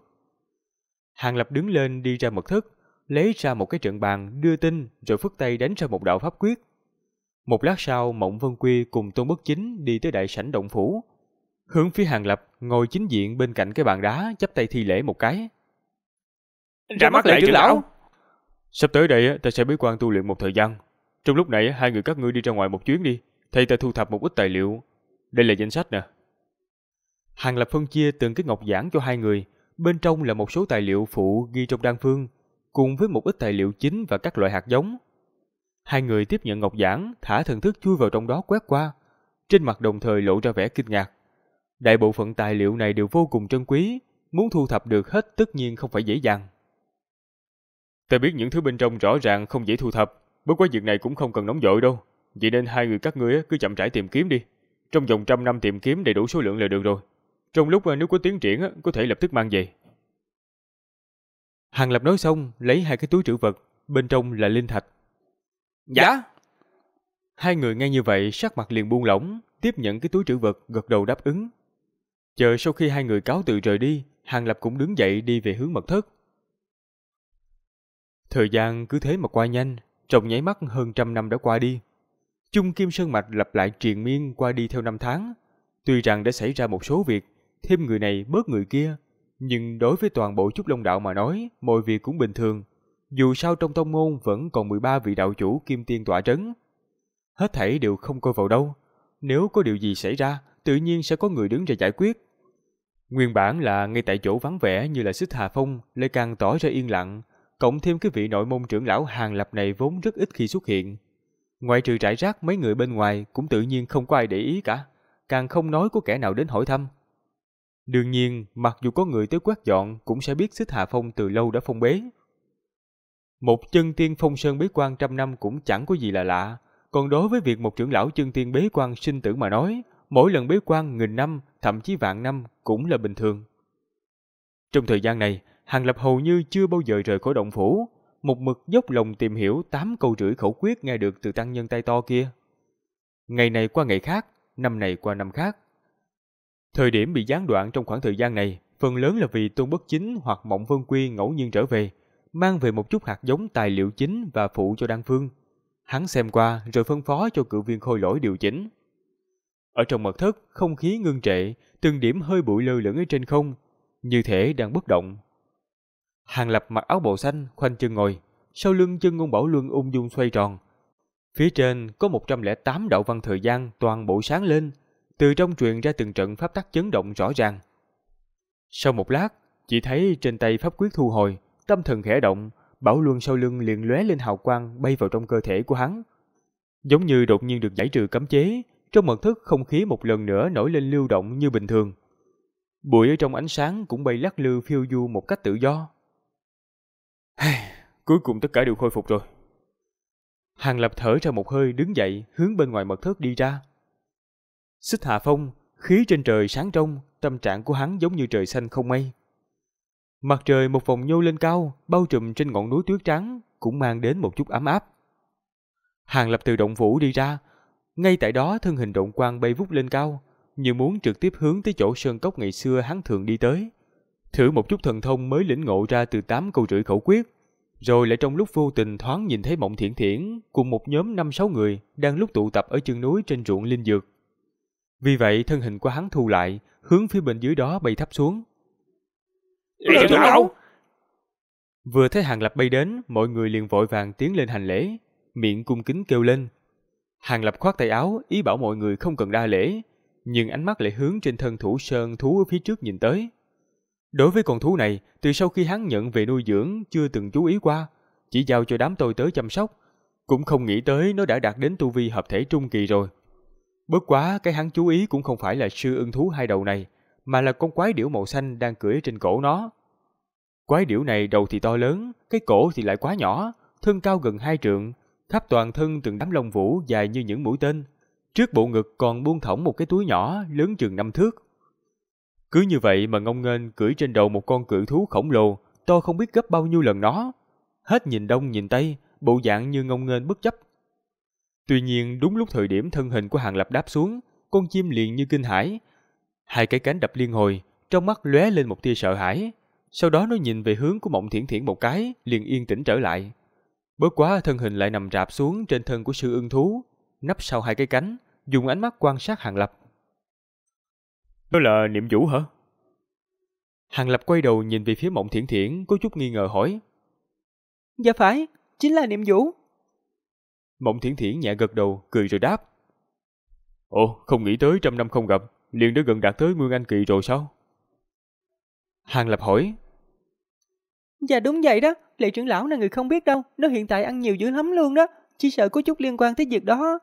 S1: Hàng Lập đứng lên đi ra mật thất, lấy ra một cái trận bàn, đưa tin rồi phất tay đánh ra một đạo pháp quyết. Một lát sau, Mộng Vân Quy cùng Tôn Bất Chính đi tới đại sảnh động phủ. Hướng phía Hàng Lập ngồi chính diện bên cạnh cái bàn đá, chắp tay thi lễ một cái. Ra mắt lại trưởng lão! Sắp tới đây ta sẽ bế quan tu luyện một thời gian. Trong lúc này hai người các ngươi đi ra ngoài một chuyến đi, thầy ta thu thập một ít tài liệu, đây là danh sách nè. Hàng Lập phân chia từng cái ngọc giản cho hai người, bên trong là một số tài liệu phụ ghi trong đan phương, cùng với một ít tài liệu chính và các loại hạt giống. Hai người tiếp nhận ngọc giản, thả thần thức chui vào trong đó quét qua, trên mặt đồng thời lộ ra vẻ kinh ngạc. Đại bộ phận tài liệu này đều vô cùng trân quý, muốn thu thập được hết tất nhiên không phải dễ dàng. Ta biết những thứ bên trong rõ ràng không dễ thu thập, bất quá việc này cũng không cần nóng vội đâu, vậy nên hai người các ngươi cứ chậm rãi tìm kiếm đi. Trong vòng trăm năm tìm kiếm đầy đủ số lượng là được rồi. Trong lúc à, nếu có tiến triển, có thể lập tức mang về. Hàng Lập nói xong, lấy hai cái túi trữ vật, bên trong là linh thạch. Dạ! Hai người nghe như vậy, sắc mặt liền buông lỏng, tiếp nhận cái túi trữ vật, gật đầu đáp ứng. Chờ sau khi hai người cáo từ rời đi, Hàng Lập cũng đứng dậy đi về hướng mật thất. Thời gian cứ thế mà qua nhanh, trong nháy mắt hơn trăm năm đã qua đi. Chung Kim Sơn Mạch lặp lại triền miên qua đi theo năm tháng. Tuy rằng đã xảy ra một số việc, thêm người này bớt người kia, nhưng đối với toàn bộ Trúc Long Đạo mà nói, mọi việc cũng bình thường. Dù sao trong tông môn vẫn còn 13 vị đạo chủ kim tiên tỏa trấn. Hết thảy đều không coi vào đâu. Nếu có điều gì xảy ra, tự nhiên sẽ có người đứng ra giải quyết. Nguyên bản là ngay tại chỗ vắng vẻ như là Xích Hà Phong, lại càng tỏ ra yên lặng, cộng thêm cái vị nội môn trưởng lão hàng lập này vốn rất ít khi xuất hiện, Ngoại trừ rải rác mấy người bên ngoài cũng tự nhiên không có ai để ý cả, càng không nói có kẻ nào đến hỏi thăm. Đương nhiên, mặc dù có người tới quét dọn cũng sẽ biết xích hạ Phong từ lâu đã phong bế. Một chân tiên phong sơn bế quan trăm năm cũng chẳng có gì là lạ, còn đối với việc một trưởng lão chân tiên bế quan sinh tử mà nói, mỗi lần bế quan nghìn năm, thậm chí vạn năm cũng là bình thường. Trong thời gian này, Hàng Lập hầu như chưa bao giờ rời khỏi động phủ, một mực dốc lòng tìm hiểu tám câu rưỡi khẩu quyết nghe được từ tăng nhân tay to kia. Ngày này qua ngày khác, năm này qua năm khác. Thời điểm bị gián đoạn trong khoảng thời gian này, phần lớn là vì Tôn Bất Chính hoặc Mộng Vân Quy ngẫu nhiên trở về, mang về một chút hạt giống tài liệu chính và phụ cho Đan Phương. Hắn xem qua rồi phân phó cho cựu viên khôi lỗi điều chỉnh. Ở trong mật thất, không khí ngưng trệ, từng điểm hơi bụi lơ lửng ở trên không, như thể đang bất động, Hàng Lập mặc áo bộ xanh, khoanh chân ngồi. Sau lưng chân ngôn bảo luân ung dung xoay tròn. Phía trên có 108 đạo văn thời gian toàn bộ sáng lên. Từ trong truyền ra từng trận pháp tắc chấn động rõ ràng. Sau một lát, chỉ thấy trên tay pháp quyết thu hồi, tâm thần khẽ động, bảo luân sau lưng liền lóe lên hào quang bay vào trong cơ thể của hắn. Giống như đột nhiên được giải trừ cấm chế, trong mật thức không khí một lần nữa nổi lên lưu động như bình thường. Bụi ở trong ánh sáng cũng bay lắc lư phiêu du một cách tự do. Cuối cùng tất cả đều khôi phục rồi. Hàng lập thở ra một hơi đứng dậy hướng bên ngoài mật thất đi ra. Xích hạ phong, khí trên trời sáng trong, tâm trạng của hắn giống như trời xanh không mây. Mặt trời một vòng nhô lên cao, bao trùm trên ngọn núi tuyết trắng, cũng mang đến một chút ấm áp. Hàng lập từ động vũ đi ra, ngay tại đó thân hình động quang bay vút lên cao, như muốn trực tiếp hướng tới chỗ sơn cốc ngày xưa hắn thường đi tới, thử một chút thần thông mới lĩnh ngộ ra từ tám câu rưỡi khẩu quyết, rồi lại trong lúc vô tình thoáng nhìn thấy Mộng Thiện Thiển cùng một nhóm năm sáu người đang lúc tụ tập ở chân núi trên ruộng linh dược. Vì vậy thân hình của hắn thu lại, hướng phía bên dưới đó bay thấp xuống. Liệu lão! Vừa thấy Hàng Lập bay đến, mọi người liền vội vàng tiến lên hành lễ, miệng cung kính kêu lên. Hàng Lập khoát tay áo, ý bảo mọi người không cần đa lễ, nhưng ánh mắt lại hướng trên thân thủ sơn thú ở phía trước nhìn tới. Đối với con thú này, từ sau khi hắn nhận về nuôi dưỡng chưa từng chú ý qua, chỉ giao cho đám tôi tới chăm sóc, cũng không nghĩ tới nó đã đạt đến tu vi hợp thể trung kỳ rồi. Bất quá cái hắn chú ý cũng không phải là sư ưng thú hai đầu này, mà là con quái điểu màu xanh đang cưỡi trên cổ nó. Quái điểu này đầu thì to lớn, cái cổ thì lại quá nhỏ, thân cao gần hai trượng, khắp toàn thân từng đám lông vũ dài như những mũi tên. Trước bộ ngực còn buông thõng một cái túi nhỏ lớn chừng năm thước, cứ như vậy mà ngông nghênh cưỡi trên đầu một con cự thú khổng lồ, to không biết gấp bao nhiêu lần nó. Hết nhìn đông nhìn tây, bộ dạng như ngông nghênh bất chấp. Tuy nhiên đúng lúc thời điểm thân hình của hàng lập đáp xuống, con chim liền như kinh hãi. Hai cái cánh đập liên hồi, trong mắt lóe lên một tia sợ hãi. Sau đó nó nhìn về hướng của mộng thiển thiển một cái, liền yên tĩnh trở lại. Bớt quá thân hình lại nằm rạp xuống trên thân của sư ưng thú, nắp sau hai cái cánh, dùng ánh mắt quan sát hàng lập. Đó là niệm vũ hả? Hàng Lập quay đầu nhìn về phía Mộng Thiển Thiển có chút nghi ngờ hỏi.
S2: Dạ phải, chính là niệm vũ.
S1: Mộng Thiển Thiển nhẹ gật đầu, cười rồi đáp. Ồ, không nghĩ tới trăm năm không gặp, liền đã gần đạt tới Nguyên Anh Kỳ rồi sao? Hàng Lập hỏi.
S2: Dạ đúng vậy đó, lệ trưởng lão là người không biết đâu, nó hiện tại ăn nhiều dữ lắm luôn đó, chỉ sợ có chút liên quan tới việc đó.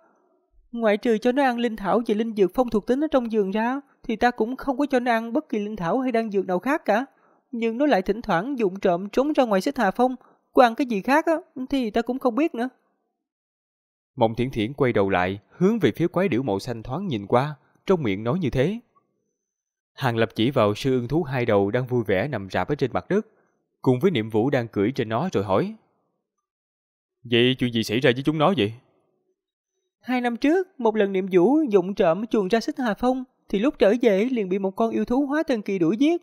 S2: Ngoại trừ cho nó ăn linh thảo và linh dược phong thuộc tính ở trong giường ra, thì ta cũng không có cho nó ăn bất kỳ linh thảo hay đan dược nào khác cả. Nhưng nó lại thỉnh thoảng dụng trộm trốn ra ngoài xích hà phong, có ăn cái gì khác á, thì ta cũng không biết nữa.
S1: Mộng thiển thiển quay đầu lại, hướng về phía quái điểu màu xanh thoáng nhìn qua, trong miệng nói như thế. Hàng lập chỉ vào sư ưng thú hai đầu đang vui vẻ nằm rạp ở trên mặt đất, cùng với niệm vũ đang cưỡi trên nó rồi hỏi. Vậy chuyện gì xảy ra với chúng nó vậy?
S2: Hai năm trước, một lần niệm vũ dụng trộm chuồng ra xích Hà Phong, thì lúc trở về liền bị một con yêu thú hóa thân kỳ đuổi giết.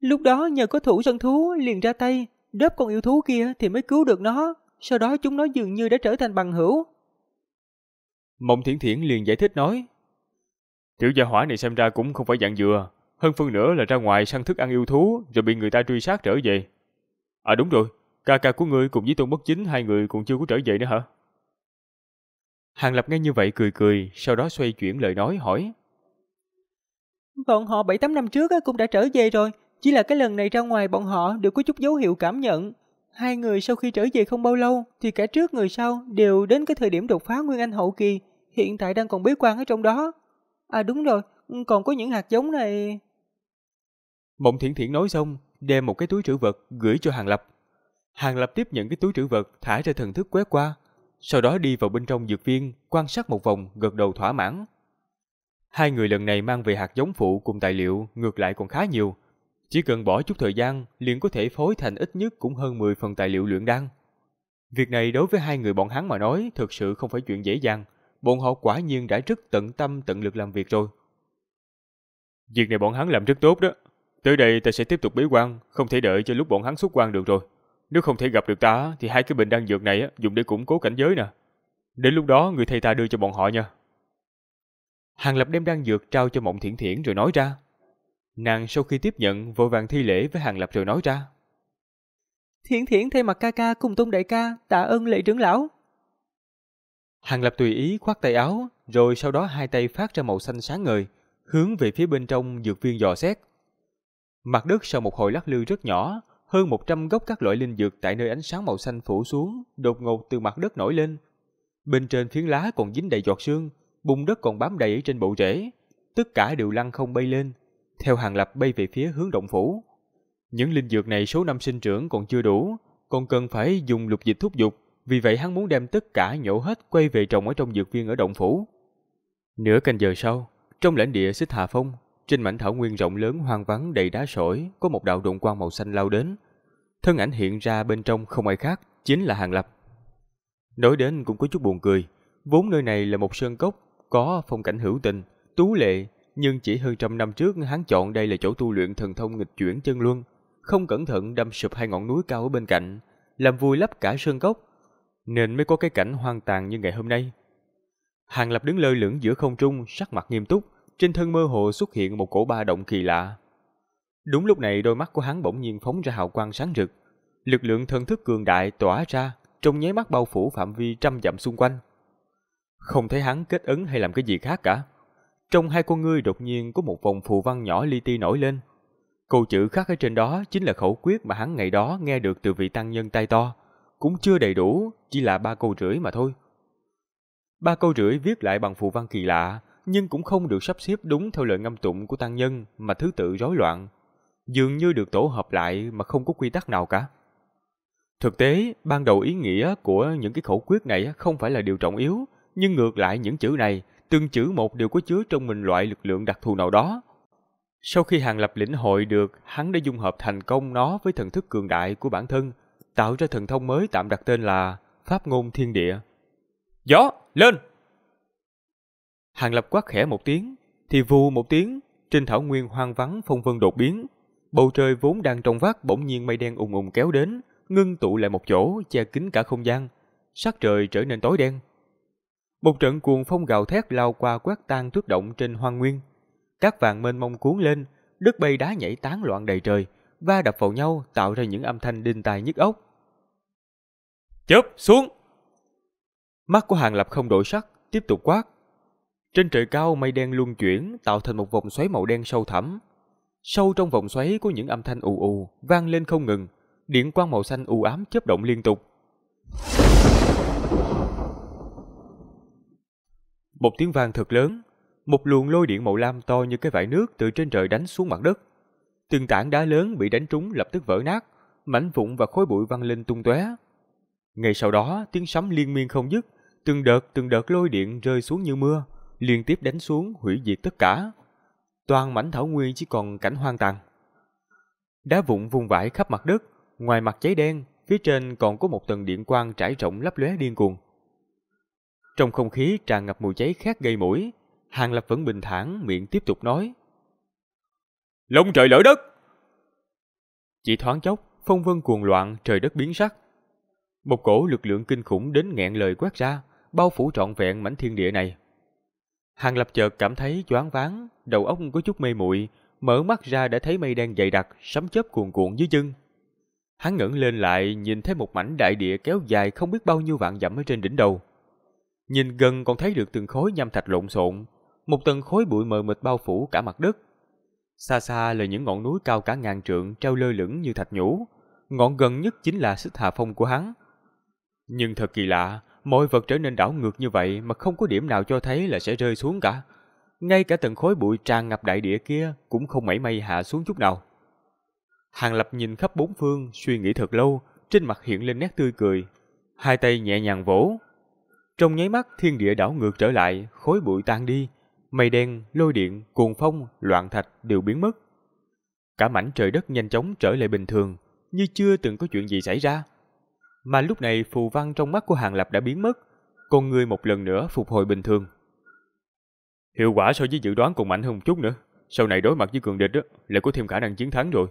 S2: Lúc đó nhờ có thủ săn thú liền ra tay, đớp con yêu thú kia thì mới cứu được nó, sau đó chúng nó dường như đã trở thành bằng hữu.
S1: Mộng Thiển Thiển liền giải thích nói. Tiểu gia hỏa này xem ra cũng không phải dạng dừa, hơn phân nữa là ra ngoài săn thức ăn yêu thú rồi bị người ta truy sát trở về. À đúng rồi, ca ca của ngươi cùng với Tôn Bất Chính hai người cũng chưa có trở về nữa hả? Hàng Lập nghe như vậy cười cười, sau đó xoay chuyển lời nói hỏi.
S2: Bọn họ 7-8 năm trước cũng đã trở về rồi, chỉ là cái lần này ra ngoài bọn họ đều có chút dấu hiệu cảm nhận. Hai người sau khi trở về không bao lâu thì cả trước người sau đều đến cái thời điểm đột phá Nguyên Anh hậu kỳ, hiện tại đang còn bế quan ở trong đó. À đúng rồi, còn có những hạt giống này...
S1: Mộng Thiển Thiển nói xong, đem một cái túi trữ vật gửi cho Hàng Lập. Hàng Lập tiếp nhận cái túi trữ vật thả ra thần thức quét qua, sau đó đi vào bên trong dược viên, quan sát một vòng, gật đầu thỏa mãn. Hai người lần này mang về hạt giống phụ cùng tài liệu ngược lại còn khá nhiều. Chỉ cần bỏ chút thời gian, liền có thể phối thành ít nhất cũng hơn 10 phần tài liệu luyện đan. Việc này đối với hai người bọn hắn mà nói thực sự không phải chuyện dễ dàng. Bọn họ quả nhiên đã rất tận tâm tận lực làm việc rồi. Việc này bọn hắn làm rất tốt đó. Tới đây ta sẽ tiếp tục bế quan, không thể đợi cho lúc bọn hắn xuất quan được rồi. Nếu không thể gặp được ta thì hai cái bình đan dược này dùng để củng cố cảnh giới nè. Đến lúc đó người thầy ta đưa cho bọn họ nha. Hàng Lập đem đan dược trao cho Mộng Thiển Thiển rồi nói ra. Nàng sau khi tiếp nhận vội vàng thi lễ với Hàng Lập rồi nói ra.
S2: Thiển Thiển thay mặt ca ca cùng Tôn Đại ca tạ ơn lệ trưởng lão.
S1: Hàng Lập tùy ý khoác tay áo, rồi sau đó hai tay phát ra màu xanh sáng ngời, hướng về phía bên trong dược viên dò xét. Mặt đất sau một hồi lắc lư rất nhỏ, hơn 100 gốc các loại linh dược tại nơi ánh sáng màu xanh phủ xuống, đột ngột từ mặt đất nổi lên. Bên trên phiến lá còn dính đầy giọt sương, bùn đất còn bám đầy trên bộ rễ, tất cả đều lăn không bay lên, theo hàng lập bay về phía hướng động phủ. Những linh dược này số năm sinh trưởng còn chưa đủ, còn cần phải dùng lục dịch thúc dục, vì vậy hắn muốn đem tất cả nhổ hết quay về trồng ở trong dược viên ở động phủ. Nửa canh giờ sau, trong lãnh địa xích Hà Phong, trên mảnh thảo nguyên rộng lớn hoang vắng đầy đá sỏi, có một đạo đụng quang màu xanh lao đến. Thân ảnh hiện ra bên trong không ai khác, chính là Hàng Lập. Nói đến cũng có chút buồn cười, vốn nơi này là một sơn cốc có phong cảnh hữu tình, tú lệ, nhưng chỉ hơn trăm năm trước hắn chọn đây là chỗ tu luyện thần thông nghịch chuyển chân luân, không cẩn thận đâm sụp hai ngọn núi cao ở bên cạnh, làm vui lấp cả sơn cốc, nên mới có cái cảnh hoang tàn như ngày hôm nay. Hàng Lập đứng lơ lửng giữa không trung, sắc mặt nghiêm túc, trên thân mơ hồ xuất hiện một cổ ba động kỳ lạ. Đúng lúc này đôi mắt của hắn bỗng nhiên phóng ra hào quang sáng rực, lực lượng thần thức cường đại tỏa ra, trong nháy mắt bao phủ phạm vi trăm dặm xung quanh. Không thấy hắn kết ấn hay làm cái gì khác cả. Trong hai con ngươi đột nhiên có một vòng phù văn nhỏ li ti nổi lên. Câu chữ khắc ở trên đó chính là khẩu quyết mà hắn ngày đó nghe được từ vị tăng nhân tay to. Cũng chưa đầy đủ, chỉ là ba câu rưỡi mà thôi. Ba câu rưỡi viết lại bằng phù văn kỳ lạ, nhưng cũng không được sắp xếp đúng theo lời ngâm tụng của tăng nhân mà thứ tự rối loạn. Dường như được tổ hợp lại mà không có quy tắc nào cả. Thực tế, ban đầu ý nghĩa của những cái khẩu quyết này không phải là điều trọng yếu, nhưng ngược lại những chữ này, từng chữ một đều có chứa trong mình loại lực lượng đặc thù nào đó. Sau khi Hàng Lập lĩnh hội được, hắn đã dung hợp thành công nó với thần thức cường đại của bản thân, tạo ra thần thông mới tạm đặt tên là Pháp Ngôn Thiên Địa. Gió, lên! Hàng Lập quát khẽ một tiếng, thì vù một tiếng, trên thảo nguyên hoang vắng phong vân đột biến. Bầu trời vốn đang trong vắt bỗng nhiên mây đen ùng ùng kéo đến, ngưng tụ lại một chỗ, che kín cả không gian. Sắc trời trở nên tối đen, một trận cuồng phong gạo thét lao qua quét tan tuyết động trên hoang nguyên. Các vàng mênh mông cuốn lên, đất bay đá nhảy tán loạn đầy trời, va đập vào nhau tạo ra những âm thanh đinh tai nhức óc. Chớp xuống! Mắt của hàng lập không đổi sắc, tiếp tục quát. Trên trời cao mây đen luân chuyển tạo thành một vòng xoáy màu đen sâu thẳm. Sâu trong vòng xoáy có những âm thanh ù ù vang lên không ngừng, điện quang màu xanh u ám chớp động liên tục. Một tiếng vang thật lớn, một luồng lôi điện màu lam to như cái vải nước từ trên trời đánh xuống mặt đất. Từng tảng đá lớn bị đánh trúng lập tức vỡ nát, mảnh vụn và khối bụi văng lên tung tóe. Ngay sau đó, tiếng sấm liên miên không dứt, từng đợt từng đợt lôi điện rơi xuống như mưa, liên tiếp đánh xuống hủy diệt tất cả. Toàn mảnh thảo nguyên chỉ còn cảnh hoang tàn. Đá vụn vung vãi khắp mặt đất, ngoài mặt cháy đen, phía trên còn có một tầng điện quang trải rộng lấp lóe điên cuồng. Trong không khí tràn ngập mùi cháy khét gây mũi, Hàng Lập vẫn bình thản miệng tiếp tục nói. Lông trời lỡ đất! Chỉ thoáng chốc, phong vân cuồng loạn, trời đất biến sắc. Một cổ lực lượng kinh khủng đến nghẹn lời quát ra, bao phủ trọn vẹn mảnh thiên địa này. Hàng Lập chợt cảm thấy choáng váng, đầu óc có chút mê muội, mở mắt ra đã thấy mây đen dày đặc, sấm chớp cuồn cuộn dưới chân. Hắn ngẩng lên lại, nhìn thấy một mảnh đại địa kéo dài không biết bao nhiêu vạn dặm ở trên đỉnh đầu. Nhìn gần còn thấy được từng khối nham thạch lộn xộn, một tầng khối bụi mờ mịt bao phủ cả mặt đất. Xa xa là những ngọn núi cao cả ngàn trượng treo lơ lửng như thạch nhũ, ngọn gần nhất chính là xích hà phong của hắn. Nhưng thật kỳ lạ, mọi vật trở nên đảo ngược như vậy mà không có điểm nào cho thấy là sẽ rơi xuống cả. Ngay cả tầng khối bụi tràn ngập đại địa kia cũng không mảy may hạ xuống chút nào. Hàng Lập nhìn khắp bốn phương, suy nghĩ thật lâu, trên mặt hiện lên nét tươi cười. Hai tay nhẹ nhàng vỗ, trong nháy mắt thiên địa đảo ngược trở lại, khối bụi tan đi, mây đen, lôi điện, cuồng phong, loạn thạch đều biến mất. Cả mảnh trời đất nhanh chóng trở lại bình thường, như chưa từng có chuyện gì xảy ra. Mà lúc này phù văn trong mắt của Hàng Lập đã biến mất, con người một lần nữa phục hồi bình thường. Hiệu quả so với dự đoán còn mạnh hơn một chút nữa, sau này đối mặt với cường địch đó, lại có thêm khả năng chiến thắng rồi.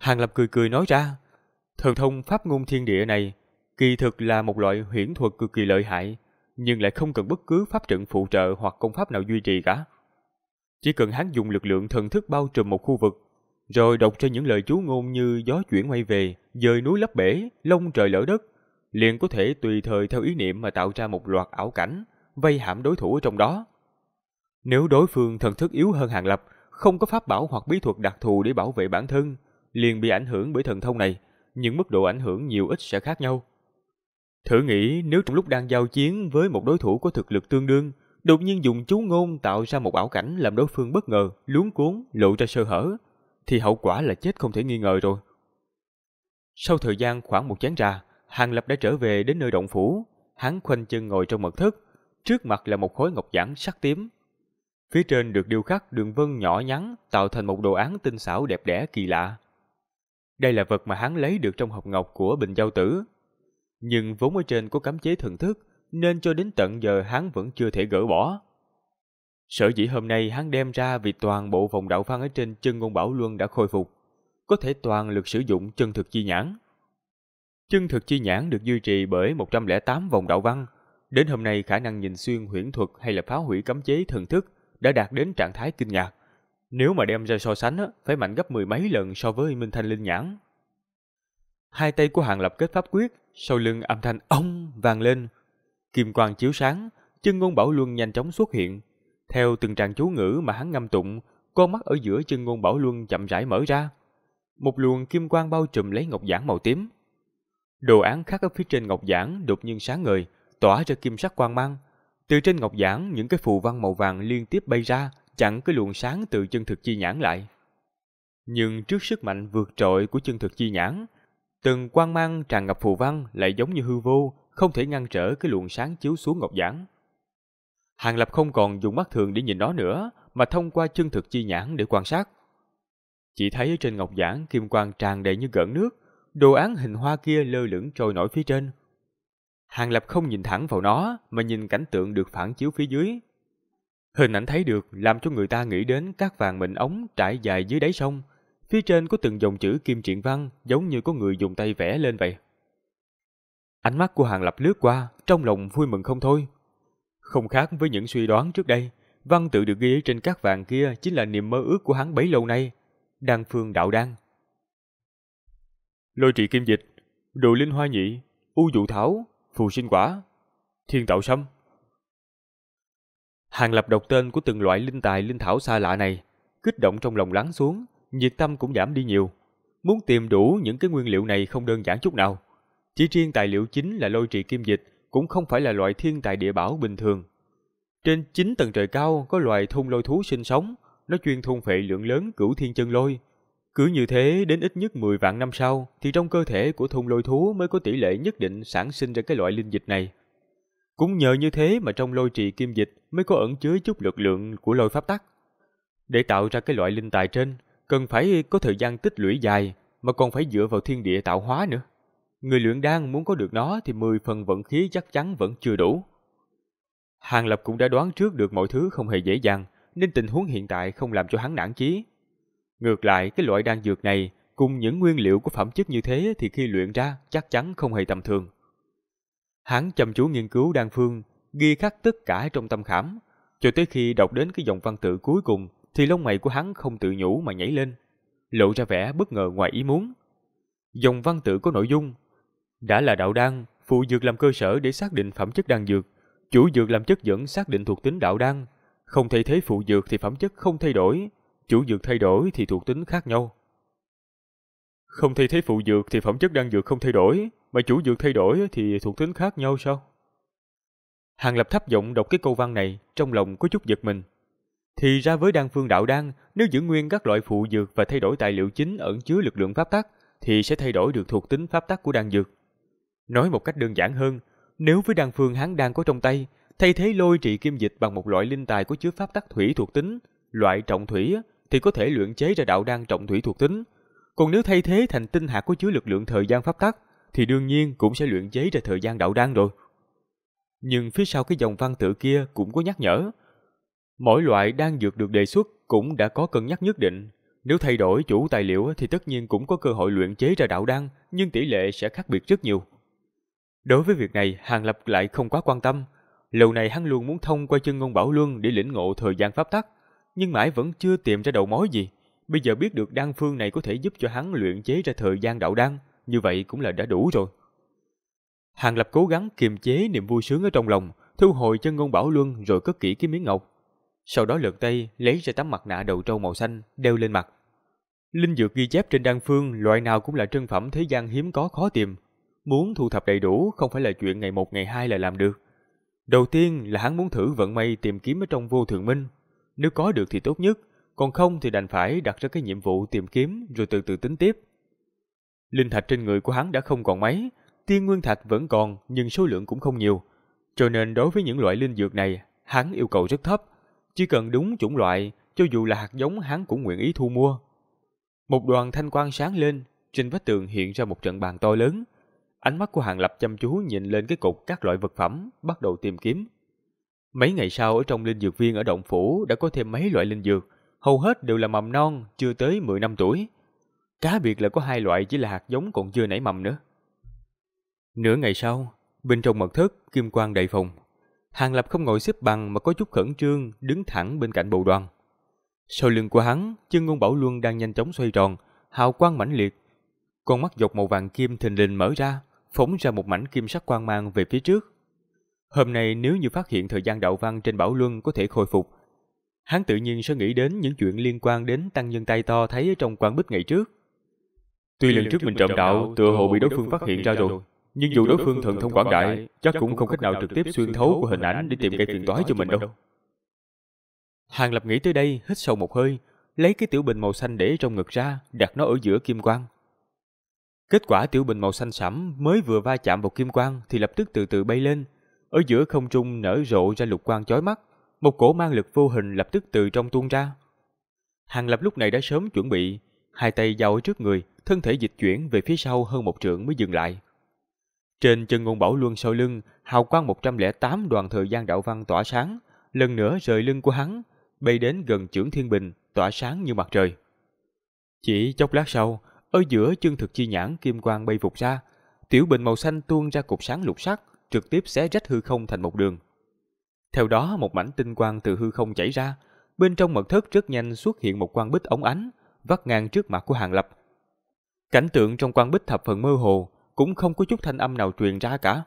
S1: Hàng Lập cười cười nói ra, thần thông pháp ngôn thiên địa này kỳ thực là một loại huyễn thuật cực kỳ lợi hại, nhưng lại không cần bất cứ pháp trận phụ trợ hoặc công pháp nào duy trì cả. Chỉ cần hắn dùng lực lượng thần thức bao trùm một khu vực, rồi đọc ra những lời chú ngôn như gió chuyển quay về, dời núi lấp bể, lông trời lỡ đất, liền có thể tùy thời theo ý niệm mà tạo ra một loạt ảo cảnh, vây hãm đối thủ ở trong đó. Nếu đối phương thần thức yếu hơn Hàng Lập, không có pháp bảo hoặc bí thuật đặc thù để bảo vệ bản thân, liền bị ảnh hưởng bởi thần thông này, Những mức độ ảnh hưởng nhiều ít sẽ khác nhau. Thử nghĩ nếu trong lúc đang giao chiến với một đối thủ có thực lực tương đương, đột nhiên dùng chú ngôn tạo ra một ảo cảnh làm đối phương bất ngờ, luống cuốn, lộ ra sơ hở, thì hậu quả là chết không thể nghi ngờ rồi. Sau thời gian khoảng một chén trà, Hàng Lập đã trở về đến nơi động phủ, hắn khoanh chân ngồi trong mật thất, trước mặt là một khối ngọc giản sắc tím. Phía trên được điêu khắc đường vân nhỏ nhắn tạo thành một đồ án tinh xảo đẹp đẽ kỳ lạ. Đây là vật mà hắn lấy được trong hộp ngọc của Bình Giao Tử, nhưng vốn ở trên có cấm chế thần thức, nên cho đến tận giờ hắn vẫn chưa thể gỡ bỏ. Sở dĩ hôm nay hắn đem ra vì toàn bộ vòng đạo văn ở trên chân ngôn bảo luân đã khôi phục, có thể toàn lực sử dụng chân thực chi nhãn. Chân thực chi nhãn được duy trì bởi 108 vòng đạo văn, đến hôm nay khả năng nhìn xuyên huyễn thuật hay là phá hủy cấm chế thần thức đã đạt đến trạng thái kinh ngạc. Nếu mà đem ra so sánh, phải mạnh gấp mười mấy lần so với Minh Thanh Linh Nhãn. Hai tay của Hàng Lập kết pháp quyết, sau lưng âm thanh ông vang lên. Kim quang chiếu sáng, chân ngôn bảo luân nhanh chóng xuất hiện. Theo từng tràng chú ngữ mà hắn ngâm tụng, con mắt ở giữa chân ngôn bảo luân chậm rãi mở ra. Một luồng kim quang bao trùm lấy ngọc giản màu tím. Đồ án khác ở phía trên ngọc giản đột nhiên sáng ngời, tỏa ra kim sắc quang mang. Từ trên ngọc giản, những cái phù văn màu vàng liên tiếp bay ra, chặn cái luồng sáng từ chân thực chi nhãn lại. Nhưng trước sức mạnh vượt trội của chân thực chi nhãn, Từng quang mang tràn ngập phù văn lại giống như hư vô, không thể ngăn trở cái luồng sáng chiếu xuống ngọc giản. Hàng Lập không còn dùng mắt thường để nhìn nó nữa, mà thông qua chân thực chi nhãn để quan sát. Chỉ thấy trên ngọc giản kim quang tràn đầy như gợn nước, đồ án hình hoa kia lơ lửng trôi nổi phía trên. Hàng Lập không nhìn thẳng vào nó, mà nhìn cảnh tượng được phản chiếu phía dưới. Hình ảnh thấy được làm cho người ta nghĩ đến các vàng mịn ống trải dài dưới đáy sông, Phía trên có từng dòng chữ kim truyện văn giống như có người dùng tay vẽ lên vậy. Ánh mắt của Hàng Lập lướt qua, trong lòng vui mừng không thôi. Không khác với những suy đoán trước đây, văn tự được ghi trên các vàng kia chính là niềm mơ ước của hắn bấy lâu nay, đan phương đạo đan. Lôi trị kim dịch, đồ linh hoa nhị, u dụ thảo, phù sinh quả, thiên tạo sâm. Hàng Lập đọc tên của từng loại linh tài linh thảo xa lạ này, kích động trong lòng lắng xuống, nhiệt tâm cũng giảm đi nhiều. Muốn tìm đủ những cái nguyên liệu này không đơn giản chút nào. Chỉ riêng tài liệu chính là lôi trì kim dịch cũng không phải là loại thiên tài địa bảo bình thường. Trên 9 tầng trời cao có loài thung lôi thú sinh sống, nó chuyên thôn phệ lượng lớn cửu thiên chân lôi. Cứ như thế đến ít nhất 10 vạn năm sau thì trong cơ thể của thung lôi thú mới có tỷ lệ nhất định sản sinh ra cái loại linh dịch này. Cũng nhờ như thế mà trong lôi trì kim dịch mới có ẩn chứa chút lực lượng của lôi pháp tắc. Để tạo ra cái loại linh tài trên, cần phải có thời gian tích lũy dài mà còn phải dựa vào thiên địa tạo hóa nữa. Người luyện đan muốn có được nó thì 10 phần vận khí chắc chắn vẫn chưa đủ. Hàng Lập cũng đã đoán trước được mọi thứ không hề dễ dàng, nên tình huống hiện tại không làm cho hắn nản chí. Ngược lại, cái loại đan dược này cùng những nguyên liệu của phẩm chất như thế thì khi luyện ra chắc chắn không hề tầm thường. Hắn chăm chú nghiên cứu đan phương, ghi khắc tất cả trong tâm khảm, cho tới khi đọc đến cái dòng văn tự cuối cùng thì lông mày của hắn không tự nhủ mà nhảy lên, lộ ra vẻ bất ngờ ngoài ý muốn. Dòng văn tự có nội dung đã là đạo đan, phụ dược làm cơ sở để xác định phẩm chất đan dược, chủ dược làm chất dẫn xác định thuộc tính đạo đan, không thay thế phụ dược thì phẩm chất không thay đổi, chủ dược thay đổi thì thuộc tính khác nhau. Không thay thế phụ dược thì phẩm chất đan dược không thay đổi, mà chủ dược thay đổi thì thuộc tính khác nhau sao? Hàng lập thấp giọng đọc cái câu văn này, trong lòng có chút giật mình. Thì ra với đan phương đạo đan, nếu giữ nguyên các loại phụ dược và thay đổi tài liệu chính ẩn chứa lực lượng pháp tắc, thì sẽ thay đổi được thuộc tính pháp tắc của đan dược. Nói một cách đơn giản hơn, nếu với đan phương hắn đang có trong tay, thay thế lôi trị kim dịch bằng một loại linh tài có chứa pháp tắc thủy thuộc tính, loại trọng thủy thì có thể luyện chế ra đạo đan trọng thủy thuộc tính. Còn nếu thay thế thành tinh hạt có chứa lực lượng thời gian pháp tắc thì đương nhiên cũng sẽ luyện chế ra thời gian đạo đan rồi. Nhưng phía sau cái dòng văn tự kia cũng có nhắc nhở, Mỗi loại đang dược được đề xuất cũng đã có cân nhắc nhất định. Nếu thay đổi chủ tài liệu thì tất nhiên cũng có cơ hội luyện chế ra đạo đan, nhưng tỷ lệ sẽ khác biệt rất nhiều. Đối với việc này, Hàng Lập lại không quá quan tâm. Lâu này hắn luôn muốn thông qua chân ngôn bảo luân để lĩnh ngộ thời gian pháp tắc, nhưng mãi vẫn chưa tìm ra đầu mối gì. Bây giờ biết được đan phương này có thể giúp cho hắn luyện chế ra thời gian đạo đan, như vậy cũng là đã đủ rồi. Hàng Lập cố gắng kiềm chế niềm vui sướng ở trong lòng, thu hồi chân ngôn bảo luân rồi cất kỹ cái miếng ngọc sau đó lượt tay lấy ra tấm mặt nạ đầu trâu màu xanh đeo lên mặt. Linh dược ghi chép trên đan phương loại nào cũng là trân phẩm thế gian hiếm có khó tìm. Muốn thu thập đầy đủ không phải là chuyện ngày một ngày hai là làm được. Đầu tiên là hắn muốn thử vận may tìm kiếm ở trong vô thượng minh. Nếu có được thì tốt nhất, còn không thì đành phải đặt ra cái nhiệm vụ tìm kiếm rồi từ từ tính tiếp. Linh thạch trên người của hắn đã không còn mấy, tiên nguyên thạch vẫn còn nhưng số lượng cũng không nhiều. Cho nên đối với những loại linh dược này, hắn yêu cầu rất thấp chỉ cần đúng chủng loại, cho dù là hạt giống hắn cũng nguyện ý thu mua. Một đoàn thanh quang sáng lên, trên vách tường hiện ra một trận bàn to lớn. Ánh mắt của Hàng Lập chăm chú nhìn lên cái cục các loại vật phẩm, bắt đầu tìm kiếm. Mấy ngày sau ở trong linh dược viên ở Động Phủ đã có thêm mấy loại linh dược, hầu hết đều là mầm non, chưa tới 10 năm tuổi. Cá biệt là có hai loại chỉ là hạt giống còn chưa nảy mầm nữa. Nửa ngày sau, bên trong mật thất, kim quang đầy phòng Hàng Lập không ngồi xếp bằng mà có chút khẩn trương, đứng thẳng bên cạnh bộ đoàn. Sau lưng của hắn, chân ngôn bảo luân đang nhanh chóng xoay tròn, hào quang mãnh liệt. Con mắt dọc màu vàng kim thình lình mở ra, phóng ra một mảnh kim sắc quang mang về phía trước. Hôm nay nếu như phát hiện thời gian đạo văn trên bảo luân có thể khôi phục, hắn tự nhiên sẽ nghĩ đến những chuyện liên quan đến tăng nhân tay to thấy ở trong quan bích ngày trước.
S2: Tuy lần trước mình trộm đạo, tựa hồ bị đối phương phát hiện ra rồi, nhưng dù đối phương thần thông quảng đại, chắc cũng không cách nào trực tiếp xuyên thấu của hình ảnh để tìm gây phiền toái cho mình đâu.
S1: Hàng Lập nghĩ tới đây, hít sâu một hơi, lấy cái tiểu bình màu xanh để trong ngực ra, đặt nó ở giữa kim quang. Kết quả tiểu bình màu xanh sẫm mới vừa va chạm vào kim quang thì lập tức từ từ bay lên, ở giữa không trung nở rộ ra lục quang chói mắt, một cổ mang lực vô hình lập tức từ trong tuôn ra. Hàng Lập lúc này đã sớm chuẩn bị, hai tay giao trước người, thân thể dịch chuyển về phía sau hơn một trượng mới dừng lại. Trên chân ngôn bảo luân sau lưng, hào quang 108 đoàn thời gian đạo văn tỏa sáng, lần nữa rời lưng của hắn, bay đến gần trưởng thiên bình, tỏa sáng như mặt trời. Chỉ chốc lát sau, ở giữa chân thực chi nhãn kim quang bay vụt ra, tiểu bình màu xanh tuôn ra cục sáng lục sắc, trực tiếp xé rách hư không thành một đường. Theo đó, một mảnh tinh quang từ hư không chảy ra, bên trong mật thất rất nhanh xuất hiện một quang bích ống ánh, vắt ngang trước mặt của Hàng Lập. Cảnh tượng trong quang bích thập phần mơ hồ, cũng không có chút thanh âm nào truyền ra cả.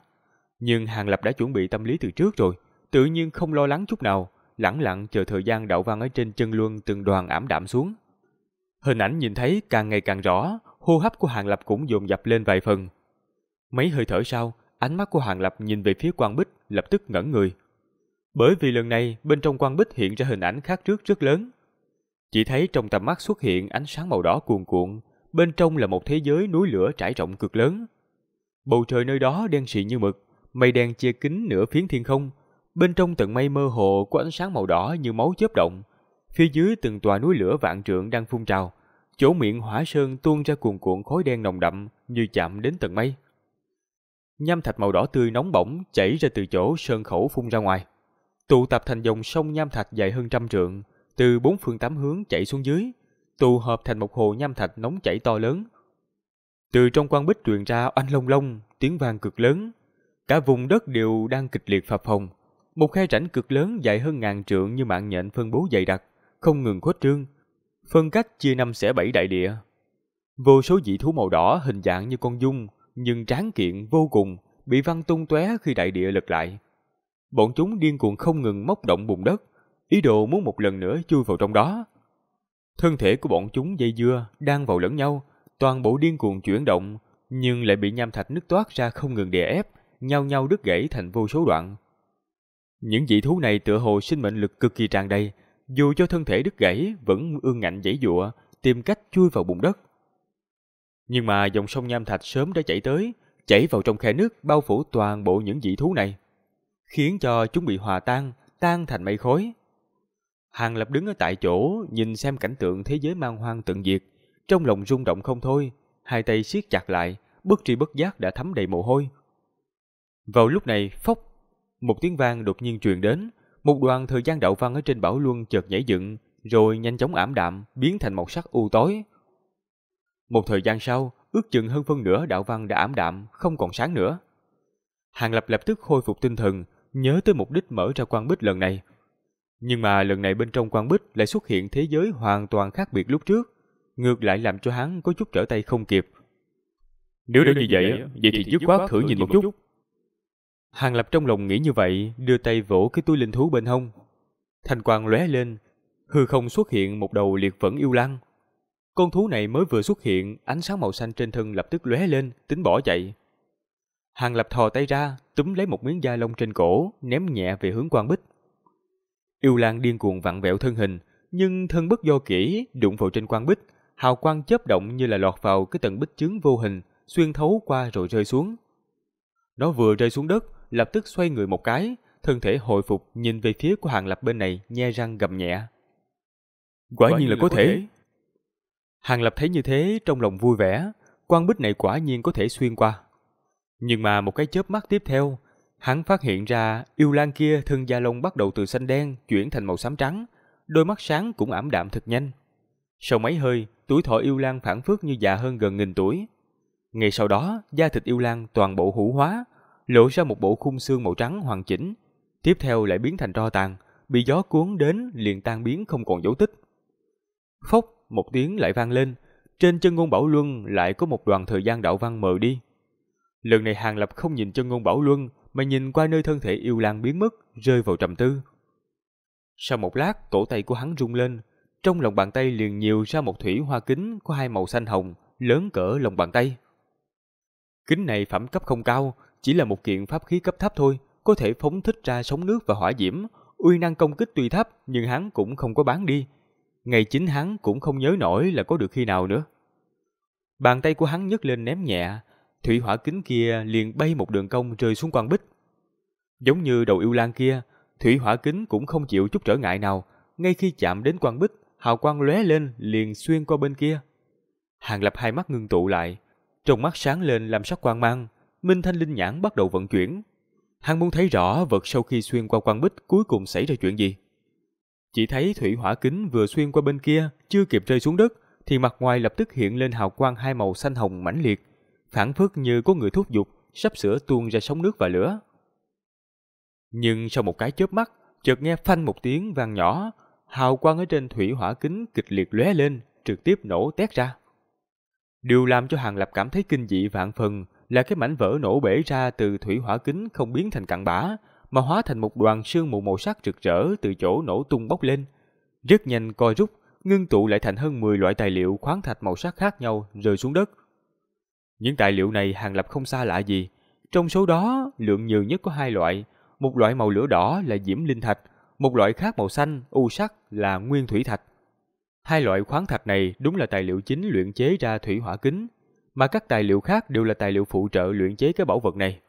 S1: Nhưng Hàng Lập đã chuẩn bị tâm lý từ trước rồi, tự nhiên không lo lắng chút nào, lẳng lặng chờ thời gian đạo văn ở trên chân luân từng đoàn ảm đạm xuống. Hình ảnh nhìn thấy càng ngày càng rõ, hô hấp của Hàng Lập cũng dồn dập lên vài phần. Mấy hơi thở sau, ánh mắt của Hàng Lập nhìn về phía quan bích, lập tức ngẩn người. Bởi vì lần này, bên trong quan bích hiện ra hình ảnh khác trước rất lớn. Chỉ thấy trong tầm mắt xuất hiện ánh sáng màu đỏ cuồn cuộn, bên trong là một thế giới núi lửa trải rộng cực lớn, Bầu trời nơi đó đen sì như mực, mây đen che kín nửa phiến thiên không. Bên trong tầng mây mơ hồ có ánh sáng màu đỏ như máu chớp động. Phía dưới từng tòa núi lửa vạn trượng đang phun trào. Chỗ miệng hỏa sơn tuôn ra cuồn cuộn khói đen nồng đậm như chạm đến tầng mây. Nham thạch màu đỏ tươi nóng bỏng chảy ra từ chỗ sơn khẩu phun ra ngoài. Tụ tập thành dòng sông nham thạch dài hơn trăm trượng, từ bốn phương tám hướng chảy xuống dưới, tụ hợp thành một hồ nham thạch nóng chảy to lớn, từ trong quan bích truyền ra oanh long long, tiếng vang cực lớn. Cả vùng đất đều đang kịch liệt phập phồng. Một khe rãnh cực lớn dài hơn ngàn trượng như mạng nhện phân bố dày đặc, không ngừng khuếch trương. Phân cách chia năm xẻ bảy đại địa. Vô số dị thú màu đỏ hình dạng như con dung, nhưng tráng kiện vô cùng, bị văng tung tóe khi đại địa lật lại. Bọn chúng điên cuồng không ngừng móc động bùn đất, ý đồ muốn một lần nữa chui vào trong đó. Thân thể của bọn chúng dây dưa đang vào lẫn nhau, toàn bộ điên cuồng chuyển động, nhưng lại bị nham thạch nứt toát ra không ngừng đè ép, nhau nhau đứt gãy thành vô số đoạn. Những dị thú này tựa hồ sinh mệnh lực cực kỳ tràn đầy, dù cho thân thể đứt gãy vẫn ương ngạnh dãy dụa, tìm cách chui vào bụng đất. Nhưng mà dòng sông nham thạch sớm đã chảy tới, chảy vào trong khe nước bao phủ toàn bộ những dị thú này, khiến cho chúng bị hòa tan, tan thành mây khói. Hàng Lập đứng ở tại chỗ, nhìn xem cảnh tượng thế giới man hoang tận diệt trong lòng rung động không thôi, hai tay siết chặt lại, bất tri bất giác đã thấm đầy mồ hôi. Vào lúc này, phốc, một tiếng vang đột nhiên truyền đến, một đoàn thời gian đạo văn ở trên bảo luân chợt nhảy dựng, rồi nhanh chóng ảm đạm, biến thành màu sắc u tối. Một thời gian sau, ước chừng hơn phân nửa đạo văn đã ảm đạm, không còn sáng nữa. Hàng Lập lập tức khôi phục tinh thần, nhớ tới mục đích mở ra quan bích lần này. Nhưng mà lần này bên trong quan bích lại xuất hiện thế giới hoàn toàn khác biệt lúc trước ngược lại làm cho hắn có chút trở tay không kịp. Nếu đã như vậy, vậy thì dứt khoát thử nhìn một chút. Hàng Lập trong lòng nghĩ như vậy, đưa tay vỗ cái túi linh thú bên hông. Thanh quang lóe lên, hư không xuất hiện một đầu liệt vẫn yêu lăng. Con thú này mới vừa xuất hiện, ánh sáng màu xanh trên thân lập tức lóe lên, tính bỏ chạy. Hàng Lập thò tay ra, túm lấy một miếng da lông trên cổ, ném nhẹ về hướng quan bích. Yêu lang điên cuồng vặn vẹo thân hình, nhưng thân bất do kỹ đụng vào trên quan bích, hào quang chớp động như là lọt vào cái tầng bích chướng vô hình, xuyên thấu qua rồi rơi xuống. Nó vừa rơi xuống đất, lập tức xoay người một cái, thân thể hồi phục nhìn về phía của Hàng Lập bên này, nhe răng gầm nhẹ. Quả, quả nhiên là, là có thể. thể. Hàng Lập thấy như thế trong lòng vui vẻ, quan bích này quả nhiên có thể xuyên qua. Nhưng mà một cái chớp mắt tiếp theo, hắn phát hiện ra yêu lan kia thân da lông bắt đầu từ xanh đen chuyển thành màu xám trắng, đôi mắt sáng cũng ảm đạm thật nhanh. Sau mấy hơi, tuổi thọ yêu lang phản phước như già hơn gần nghìn tuổi. Ngay sau đó, da thịt yêu lang toàn bộ hữu hóa, lộ ra một bộ khung xương màu trắng hoàn chỉnh. Tiếp theo lại biến thành tro tàn, bị gió cuốn đến liền tan biến không còn dấu tích. Phốc, một tiếng lại vang lên, trên chân ngôn Bảo Luân lại có một đoạn thời gian đạo văn mờ đi. Lần này Hàng Lập không nhìn chân ngôn Bảo Luân mà nhìn qua nơi thân thể yêu lang biến mất, rơi vào trầm tư. Sau một lát, cổ tay của hắn rung lên, trong lòng bàn tay liền nhiều ra một thủy hoa kính có hai màu xanh hồng, lớn cỡ lòng bàn tay. Kính này phẩm cấp không cao, chỉ là một kiện pháp khí cấp thấp thôi, có thể phóng thích ra sóng nước và hỏa diễm. Uy năng công kích tuy thấp nhưng hắn cũng không có bán đi. Ngày chính hắn cũng không nhớ nổi là có được khi nào nữa. Bàn tay của hắn nhấc lên ném nhẹ, thủy hỏa kính kia liền bay một đường cong rơi xuống quan bích. Giống như đầu yêu lan kia, thủy hỏa kính cũng không chịu chút trở ngại nào, ngay khi chạm đến quan bích hào quang lóe lên liền xuyên qua bên kia. Hàng Lập hai mắt ngưng tụ lại, trong mắt sáng lên làm sắc quang mang, Minh Thanh Linh Nhãn bắt đầu vận chuyển. Hắn muốn thấy rõ vật sau khi xuyên qua quang bích cuối cùng xảy ra chuyện gì. Chỉ thấy thủy hỏa kính vừa xuyên qua bên kia, chưa kịp rơi xuống đất, thì mặt ngoài lập tức hiện lên hào quang hai màu xanh hồng mãnh liệt, phản phất như có người thúc giục, sắp sửa tuôn ra sóng nước và lửa. Nhưng sau một cái chớp mắt, chợt nghe phanh một tiếng vang nhỏ, hào quang ở trên thủy hỏa kính kịch liệt lóe lên, trực tiếp nổ tét ra. Điều làm cho Hàng Lập cảm thấy kinh dị vạn phần là cái mảnh vỡ nổ bể ra từ thủy hỏa kính không biến thành cặn bã, mà hóa thành một đoàn sương mù màu sắc rực rỡ từ chỗ nổ tung bốc lên. Rất nhanh co rút, ngưng tụ lại thành hơn 10 loại tài liệu khoáng thạch màu sắc khác nhau rơi xuống đất. Những tài liệu này Hàng Lập không xa lạ gì. Trong số đó, lượng nhiều nhất có hai loại. Một loại màu lửa đỏ là diễm linh thạch, một loại khác màu xanh, u sắc là nguyên thủy thạch. Hai loại khoáng thạch này đúng là tài liệu chính luyện chế ra thủy hỏa kính, mà các tài liệu khác đều là tài liệu phụ trợ luyện chế cái bảo vật này.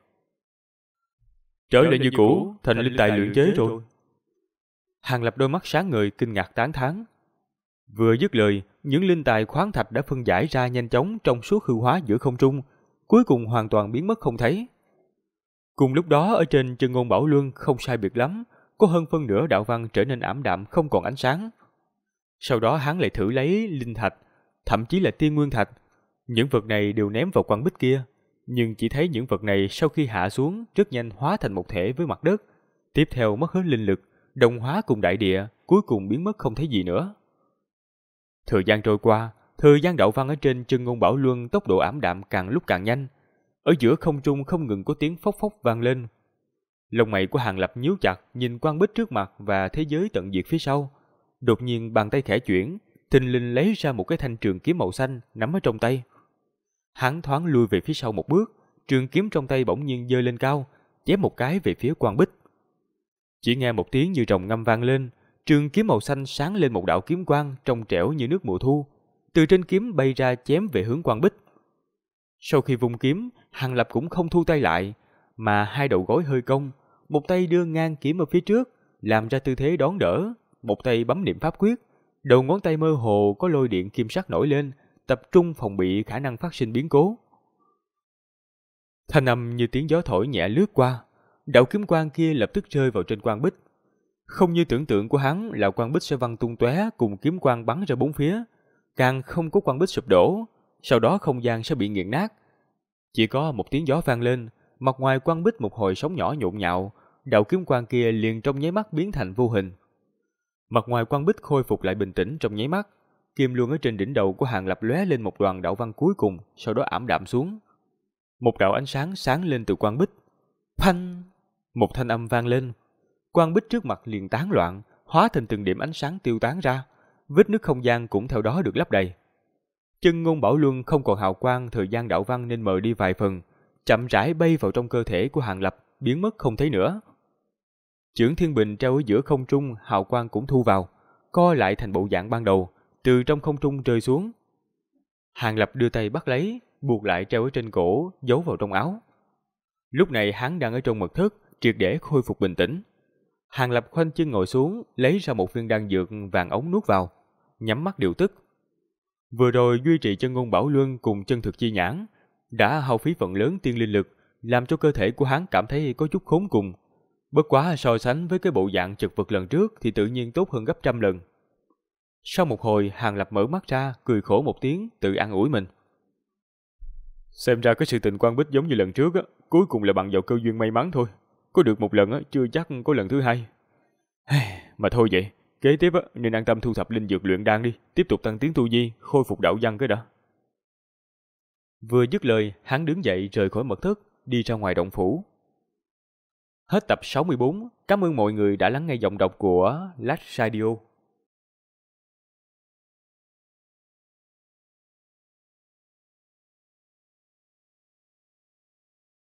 S1: Trở lại như cũ, thành linh tài luyện chế rồi. Hàng lập đôi mắt sáng người kinh ngạc tán thán. Vừa dứt lời, những linh tài khoáng thạch đã phân giải ra nhanh chóng trong suốt hư hóa giữa không trung, cuối cùng hoàn toàn biến mất không thấy. Cùng lúc đó ở trên chân ngôn Bảo Luân không sai biệt lắm, có hơn phân nửa đạo văn trở nên ảm đạm không còn ánh sáng. Sau đó hắn lại thử lấy linh thạch, thậm chí là tiên nguyên thạch. Những vật này đều ném vào quan bích kia, nhưng chỉ thấy những vật này sau khi hạ xuống rất nhanh hóa thành một thể với mặt đất. Tiếp theo mất hết linh lực, đồng hóa cùng đại địa, cuối cùng biến mất không thấy gì nữa. Thời gian trôi qua, thời gian đạo văn ở trên chân ngôn bảo luân tốc độ ảm đạm càng lúc càng nhanh. Ở giữa không trung không ngừng có tiếng phốc phốc vang lên, Lông mày của Hàng Lập nhíu chặt, nhìn quan bích trước mặt và thế giới tận diệt phía sau. Đột nhiên bàn tay khẽ chuyển, thình Linh lấy ra một cái thanh trường kiếm màu xanh nắm ở trong tay. Hắn thoáng lùi về phía sau một bước, trường kiếm trong tay bỗng nhiên giơ lên cao, chém một cái về phía quan bích. Chỉ nghe một tiếng như rồng ngâm vang lên, trường kiếm màu xanh sáng lên một đạo kiếm quang trong trẻo như nước mùa thu, từ trên kiếm bay ra chém về hướng quan bích. Sau khi vung kiếm, Hàng Lập cũng không thu tay lại, mà hai đầu gối hơi cong, một tay đưa ngang kiếm ở phía trước, làm ra tư thế đón đỡ, một tay bấm niệm pháp quyết. Đầu ngón tay mơ hồ có lôi điện kim sắc nổi lên, tập trung phòng bị khả năng phát sinh biến cố. Thanh âm như tiếng gió thổi nhẹ lướt qua, đạo kiếm quang kia lập tức rơi vào trên quang bích. Không như tưởng tượng của hắn là quang bích sẽ văng tung tóe cùng kiếm quang bắn ra bốn phía, càng không có quang bích sụp đổ, sau đó không gian sẽ bị nghiền nát. Chỉ có một tiếng gió vang lên, mặt ngoài quang bích một hồi sóng nhỏ nhộn nhạo, đạo kiếm quang kia liền trong nháy mắt biến thành vô hình. Mặt ngoài quang bích khôi phục lại bình tĩnh trong nháy mắt, kim luôn ở trên đỉnh đầu của Hàng Lập lóe lên một đoàn đạo văn cuối cùng, sau đó ảm đạm xuống. Một đạo ánh sáng sáng lên từ quang bích. Phanh! Một thanh âm vang lên. Quang bích trước mặt liền tán loạn, hóa thành từng điểm ánh sáng tiêu tán ra, vết nước không gian cũng theo đó được lấp đầy. Chân ngôn bảo luân không còn hào quang thời gian đạo văn nên mờ đi vài phần, chậm rãi bay vào trong cơ thể của Hàng Lập, biến mất không thấy nữa. Chưởng Thiên Bình treo ở giữa không trung, hào quang cũng thu vào, co lại thành bộ dạng ban đầu, từ trong không trung rơi xuống. Hàng Lập đưa tay bắt lấy, buộc lại treo ở trên cổ, giấu vào trong áo. Lúc này hắn đang ở trong mật thất, triệt để khôi phục bình tĩnh. Hàng Lập khoanh chân ngồi xuống, lấy ra một viên đan dược vàng ống nuốt vào, nhắm mắt điều tức. Vừa rồi duy trì chân ngôn bảo luân cùng chân thực chi nhãn, đã hao phí phần lớn tiên linh lực, làm cho cơ thể của hắn cảm thấy có chút khốn cùng. Bất quá so sánh với cái bộ dạng trực vật lần trước thì tự nhiên tốt hơn gấp trăm lần. Sau một hồi, Hàng Lập mở mắt ra, cười khổ một tiếng, tự an ủi mình. Xem ra cái sự tình quan bích giống như lần trước, cuối cùng là bằng vào cơ duyên may mắn thôi. Có được một lần chưa chắc có lần thứ hai. Mà thôi vậy, kế tiếp nên an tâm thu thập linh dược luyện đan đi, tiếp tục tăng tiến tu vi, khôi phục đạo văn cái đã. Vừa dứt lời, hắn đứng dậy rời khỏi mật thất, đi ra ngoài động phủ. Hết tập 64, cảm ơn mọi người đã lắng nghe giọng đọc của Lash Radio.